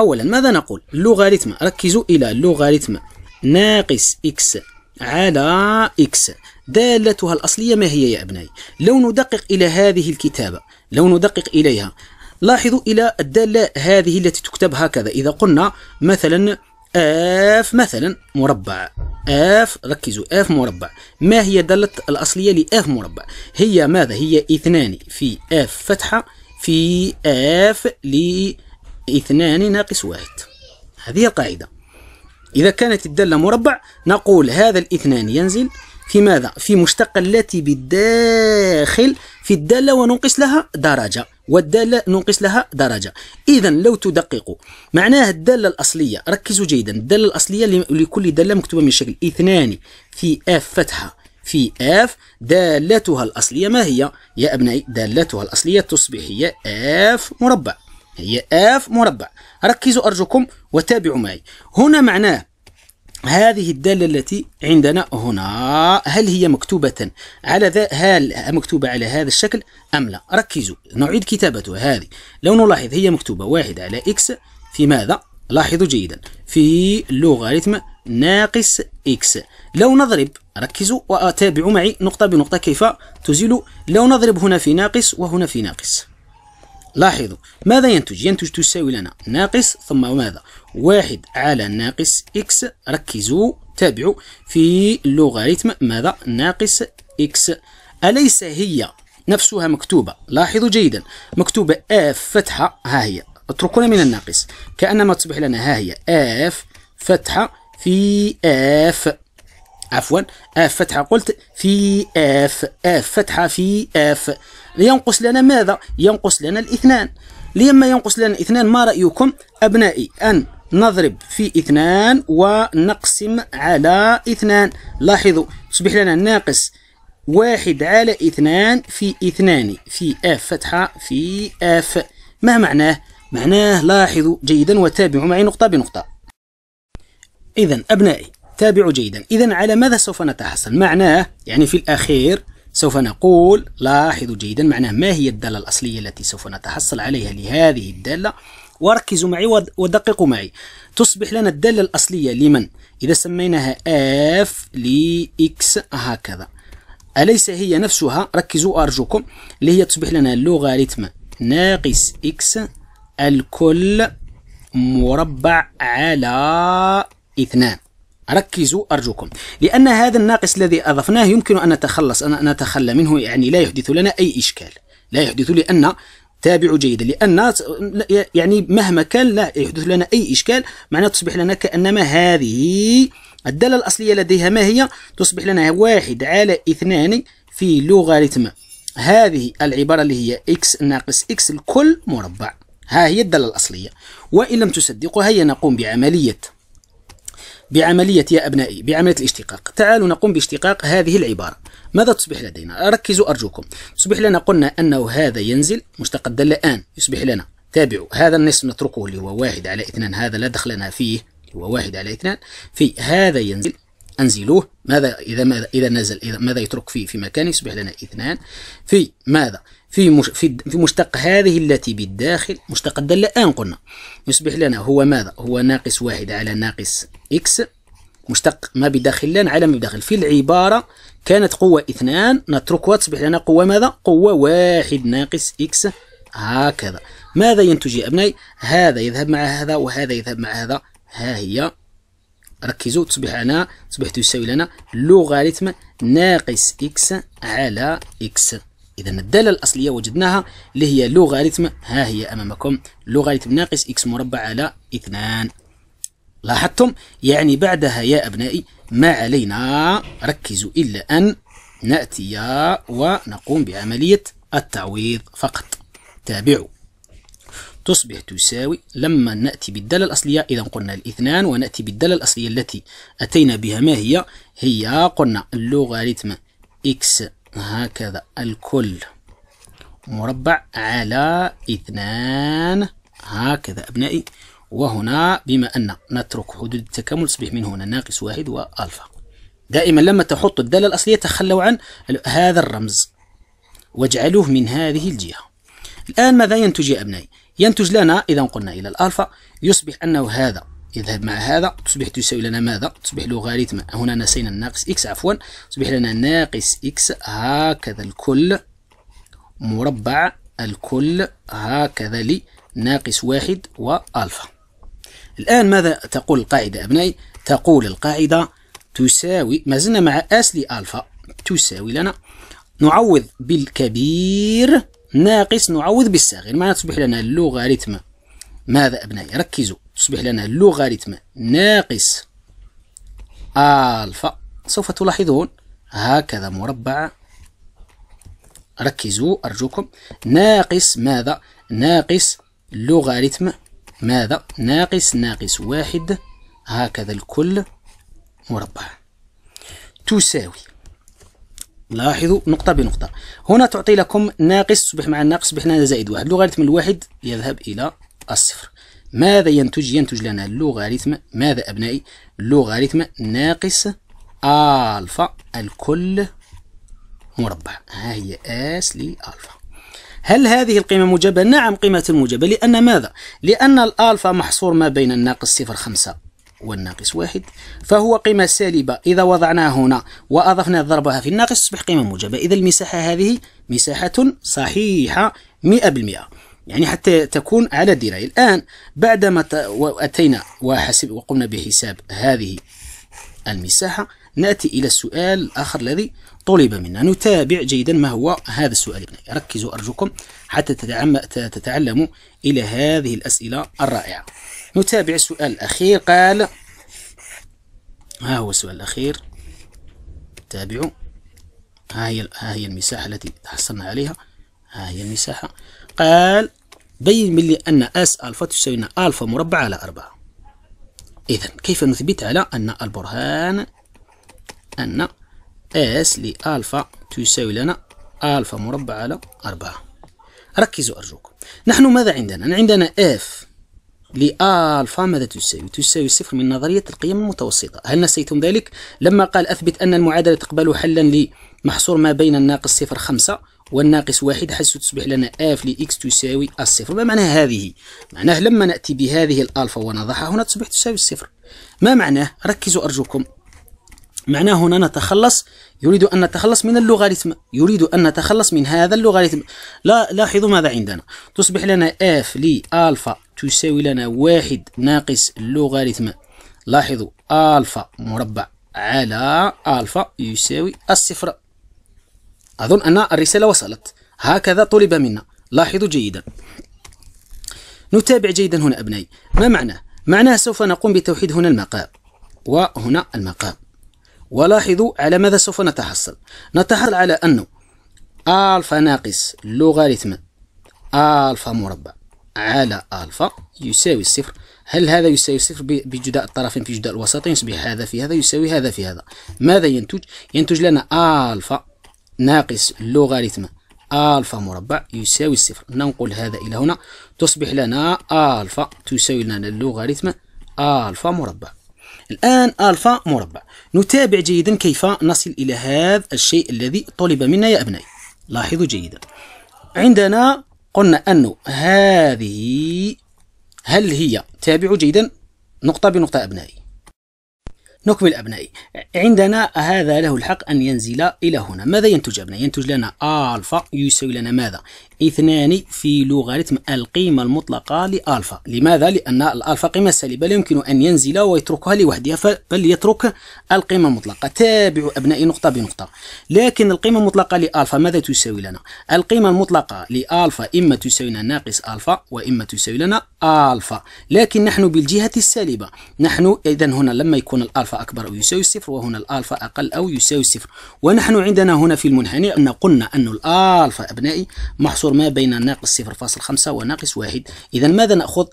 أولا ماذا نقول لوغاريتم ركزوا إلى لوغاريتم ناقص إكس على إكس دالتها الأصلية ما هي يا أبنائي لو ندقق إلى هذه الكتابة لو ندقق إليها لاحظوا إلى الدالة هذه التي تكتب هكذا إذا قلنا مثلا اف مثلا مربع اف ركزوا اف مربع ما هي الدالة الأصلية لآف مربع هي ماذا هي اثنان في اف فتحة في اف لاثنان ناقص واحد هذه القاعدة إذا كانت الدالة مربع نقول هذا الاثنان ينزل في ماذا في مشتق التي بالداخل في الدالة وننقص لها درجة والدالة ننقص لها درجة إذا لو تدققوا معناه الدالة الأصلية ركزوا جيدا الدالة الأصلية لكل دالة مكتوبة من شكل اثنان في اف فتحة في اف دالتها الأصلية ما هي يا أبنائي دالتها الأصلية تصبح هي اف مربع هي اف مربع ركزوا أرجوكم وتابعوا معي هنا معناه هذه الدالة التي عندنا هنا هل هي مكتوبة على ذا هل مكتوبة على هذا الشكل أم لا ركزوا نعيد كتابتها هذه لو نلاحظ هي مكتوبة واحد على إكس في ماذا لاحظوا جيدا في لوغاريتم ناقص إكس لو نضرب ركزوا وتابعوا معي نقطة بنقطة كيف تزيل لو نضرب هنا في ناقص وهنا في ناقص لاحظوا ماذا ينتج ينتج تساوي لنا ناقص ثم ماذا واحد على ناقص إكس ركزوا تابعوا في اللوغاريتم ماذا ناقص إكس أليس هي نفسها مكتوبة لاحظوا جيدا مكتوبة اف فتحة ها هي اتركونا من الناقص كأنما تصبح لنا ها هي اف فتحة في اف عفوا اف فتحة قلت في اف اف فتحة في اف لينقص لنا ماذا ينقص لنا الاثنان لما ينقص لنا اثنان ما رأيكم أبنائي أن نضرب في اثنان ونقسم على اثنان لاحظوا تصبح لنا ناقص واحد على اثنان في اثنان في اف فتحة في اف ما معناه؟ معناه لاحظوا جيدا وتابعوا معي نقطة بنقطة إذا أبنائي تابعوا جيدا إذا على ماذا سوف نتحصل؟ معناه يعني في الأخير سوف نقول لاحظوا جيدا معناه ما هي الدالة الأصلية التي سوف نتحصل عليها لهذه الدالة وركزوا معي ودققوا معي تصبح لنا الدالة الأصلية لمن إذا سميناها f لx هكذا أليس هي نفسها ركزوا أرجوكم اللي هي تصبح لنا لوغاريتم ناقص x الكل مربع على اثنان ركزوا أرجوكم لأن هذا الناقص الذي أضفناه يمكن أن نتخلص أن نتخلى منه يعني لا يحدث لنا أي إشكال لا يحدث لأن تابعوا جيدا لأن يعني مهما كان لا يحدث لنا أي إشكال معناه تصبح لنا كأنما هذه الدالة الأصلية لديها ما هي تصبح لنا واحد على اثنان في لوغاريتم هذه العبارة اللي هي x ناقص x الكل مربع ها هي الدالة الأصلية وإن لم تصدقوا هيا نقوم بعملية بعملية يا أبنائي بعملية الاشتقاق تعالوا نقوم باشتقاق هذه العبارة ماذا تصبح لدينا؟ ركزوا أرجوكم تصبح لنا قلنا أنه هذا ينزل مشتق الدالة الآن يصبح لنا تابعوا هذا النصف نتركه اللي هو واحد على اثنان هذا لا دخل لنا فيه اللي هو واحد على اثنان في هذا ينزل أنزلوه ماذا إذا ماذا إذا نزل إذا ماذا يترك فيه في مكانه يصبح لنا اثنان في ماذا في مش في في مشتق هذه التي بالداخل مشتق الدالة الآن قلنا يصبح لنا هو ماذا هو ناقص واحد على ناقص إكس مشتق ما بداخل على ما بداخل في العبارة كانت قوة اثنان نتركها تصبح لنا قوة ماذا؟ قوة واحد ناقص إكس هكذا ماذا ينتج يا أبنائي؟ هذا يذهب مع هذا وهذا يذهب مع هذا ها هي ركزوا تصبح لنا تصبح تساوي لنا لوغاريتم ناقص إكس على إكس إذا الدالة الأصلية وجدناها اللي هي لوغاريتم ها هي أمامكم لوغاريتم ناقص إكس مربع على اثنان لاحظتم يعني بعدها يا أبنائي ما علينا ركزوا إلا أن نأتي ونقوم بعملية التعويض فقط تابعوا تصبح تساوي لما نأتي بالدالة الأصلية إذا قلنا الاثنان ونأتي بالدالة الأصلية التي أتينا بها ما هي هي قلنا اللوغاريتم إكس هكذا الكل مربع على اثنان هكذا أبنائي وهنا بما أن نترك حدود التكامل تصبح من هنا ناقص واحد وألفا دائما لما تحط الدالة الأصلية تخلوا عن هذا الرمز واجعلوه من هذه الجهة الآن ماذا ينتج يا أبنائي ينتج لنا إذا قلنا إلى الألفا يصبح أنه هذا يذهب مع هذا تصبح تساوي لنا ماذا تصبح لوغاريتم هنا نسينا الناقص إكس عفوا تصبح لنا ناقص إكس هكذا الكل مربع الكل هكذا لناقص واحد وألفا الآن ماذا تقول القاعدة أبنائي تقول القاعدة تساوي ما زلنا مع اس لألفا تساوي لنا نعوض بالكبير ناقص نعوض بالصغير معناها تصبح لنا اللوغاريتم ماذا أبنائي ركزوا تصبح لنا اللوغاريتم ناقص ألفا سوف تلاحظون هكذا مربع ركزوا أرجوكم ناقص ماذا ناقص لوغاريتم ماذا ناقص ناقص واحد هكذا الكل مربع تساوي لاحظوا نقطة بنقطة هنا تعطي لكم ناقص تصبح مع الناقص تصبح لنا زائد واحد لوغاريتم الواحد يذهب إلى الصفر ماذا ينتج ينتج لنا اللوغاريتم ماذا أبنائي اللوغاريتم ناقص ألفا الكل مربع ها هي اس لألفا هل هذه القيمة موجبة؟ نعم قيمة موجبة لأن ماذا؟ لأن الألفا محصور ما بين الناقص صفر خمسة والناقص واحد فهو قيمة سالبة إذا وضعناها هنا وأضفنا ضربها في الناقص تصبح قيمة موجبة إذا المساحة هذه مساحة صحيحة 100% يعني حتى تكون على دراية الآن بعدما أتينا وحسب وقمنا بحساب هذه المساحة نأتي إلى السؤال الآخر الذي طلب منا نتابع جيدا ما هو هذا السؤال ابنائي ركزوا أرجوكم حتى تتعلموا إلى هذه الأسئلة الرائعة نتابع السؤال الأخير قال ها هو السؤال الأخير تابعوا ها هي ها هي المساحة التي تحصلنا عليها ها هي المساحة قال بين لي أن اس ألفا تساوي ألفا مربع على أربعة إذا كيف نثبت على أن البرهان أن اس لألفا تساوي لنا ألفا مربع على أربعة ركزوا أرجوكم نحن ماذا عندنا؟ عندنا اف لألفا ماذا تساوي؟ تساوي صفر من نظرية القيم المتوسطة هل نسيتم ذلك؟ لما قال أثبت أن المعادلة تقبل حلا لمحصور ما بين الناقص صفر خمسة والناقص واحد حيث تصبح لنا اف لإكس تساوي الصفر ما معنى هذه؟ معناه لما نأتي بهذه الألفا ونضعها هنا تصبح تساوي الصفر ما معناه؟ ركزوا أرجوكم معناه هنا نتخلص يريد أن نتخلص من اللوغاريتم يريد أن نتخلص من هذا اللوغاريتم لا لاحظوا ماذا عندنا تصبح لنا اف لألفا تساوي لنا واحد ناقص اللوغاريتم لاحظوا ألفا مربع على ألفا يساوي الصفر أظن أن الرسالة وصلت هكذا طلب منا لاحظوا جيدا نتابع جيدا هنا أبنائي ما معناه؟ معناه سوف نقوم بتوحيد هنا المقام وهنا المقام ولاحظوا على ماذا سوف نتحصل نتحصل على أنه ألفا ناقص لوغاريتم ألفا مربع على ألفا يساوي الصفر هل هذا يساوي صفر بجداء الطرفين في جداء الوسط يصبح هذا في هذا يساوي هذا في هذا ماذا ينتج ينتج لنا ألفا ناقص لوغاريتم ألفا مربع يساوي الصفر ننقل هذا إلى هنا تصبح لنا ألفا تساوي لنا اللوغاريتم ألفا مربع الآن ألفا مربع نتابع جيدا كيف نصل إلى هذا الشيء الذي طلب منا يا أبنائي لاحظوا جيدا عندنا قلنا أن هذه هل هي تابعوا جيدا نقطة بنقطة أبنائي نكمل أبنائي عندنا هذا له الحق أن ينزل إلى هنا ماذا ينتج أبنائي ينتج لنا ألفا يساوي لنا ماذا اثنان في لوغاريتم القيمة المطلقة لألفا لماذا؟ لأن الألفا قيمة سالبة لا يمكن أن ينزل ويتركها لوحدها بل يترك القيمة المطلقة تابع أبنائي نقطة بنقطة لكن القيمة المطلقة لألفا ماذا تساوي لنا؟ القيمة المطلقة لألفا إما تساوي لنا ناقص ألفا وإما تساوي لنا ألفا لكن نحن بالجهة السالبة نحن إذا هنا لما يكون الألفا أكبر أو يساوي الصفر وهنا الألفا أقل أو يساوي الصفر ونحن عندنا هنا في المنحنى أن قلنا أن الألفا أبنائي محصول يحصر ما بين ناقص 0.5 وناقص 1 إذا ماذا نأخذ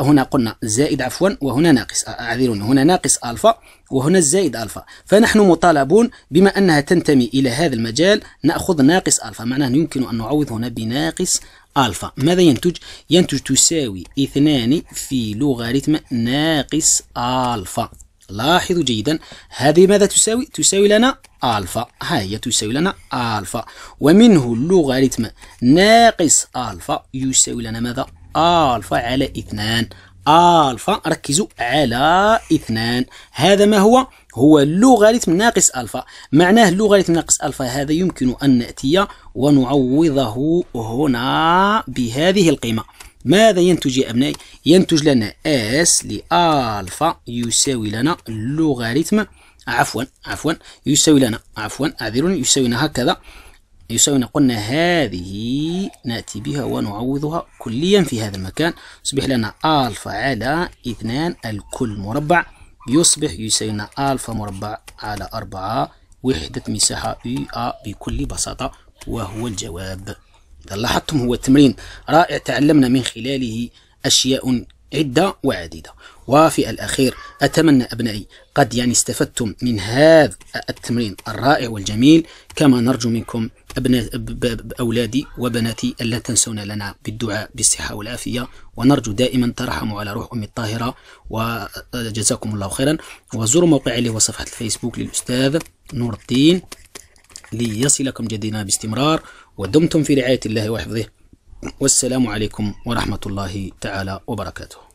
هنا قلنا زائد عفوا وهنا ناقص أعذروني هنا ناقص ألفا وهنا الزائد ألفا فنحن مطالبون بما أنها تنتمي إلى هذا المجال نأخذ ناقص ألفا معناه يمكن أن نعوض هنا بناقص ألفا ماذا ينتج؟ ينتج تساوي اثنان في لوغاريتم ناقص ألفا لاحظوا جيدا هذه ماذا تساوي؟ تساوي لنا ألفا ها هي تساوي لنا ألفا ومنه اللوغاريتم ناقص ألفا يساوي لنا ماذا؟ ألفا على اثنان ألفا ركزوا على اثنان هذا ما هو؟ هو اللوغاريتم ناقص ألفا معناه اللوغاريتم ناقص ألفا هذا يمكن أن نأتي ونعوضه هنا بهذه القيمة ماذا ينتج يا أبنائي؟ ينتج لنا اس لألفا يساوي لنا اللوغاريتم عفوا عفوا يساوي لنا عفوا أعذروني يساوي لنا هكذا يساوي لنا قلنا هذه نأتي بها ونعوضها كليا في هذا المكان يصبح لنا ألفا على اثنان الكل مربع يصبح يساوي لنا ألفا مربع على أربعة وحدة مساحة اي أ بكل بساطة وهو الجواب إذا لاحظتم هو تمرين رائع تعلمنا من خلاله أشياء عدة وعديدة وفي الأخير أتمنى أبنائي قد يعني استفدتم من هذا التمرين الرائع والجميل كما نرجو منكم أبناء أولادي وبناتي ألا تنسون لنا بالدعاء بالصحة والعافية ونرجو دائما ترحموا على روح أم الطاهرة وجزاكم الله خيرا وزوروا موقعي لي وصفحة الفيسبوك للأستاذ نور الدين ليصلكم جديدنا باستمرار ودمتم في رعاية الله وحفظه والسلام عليكم ورحمة الله تعالى وبركاته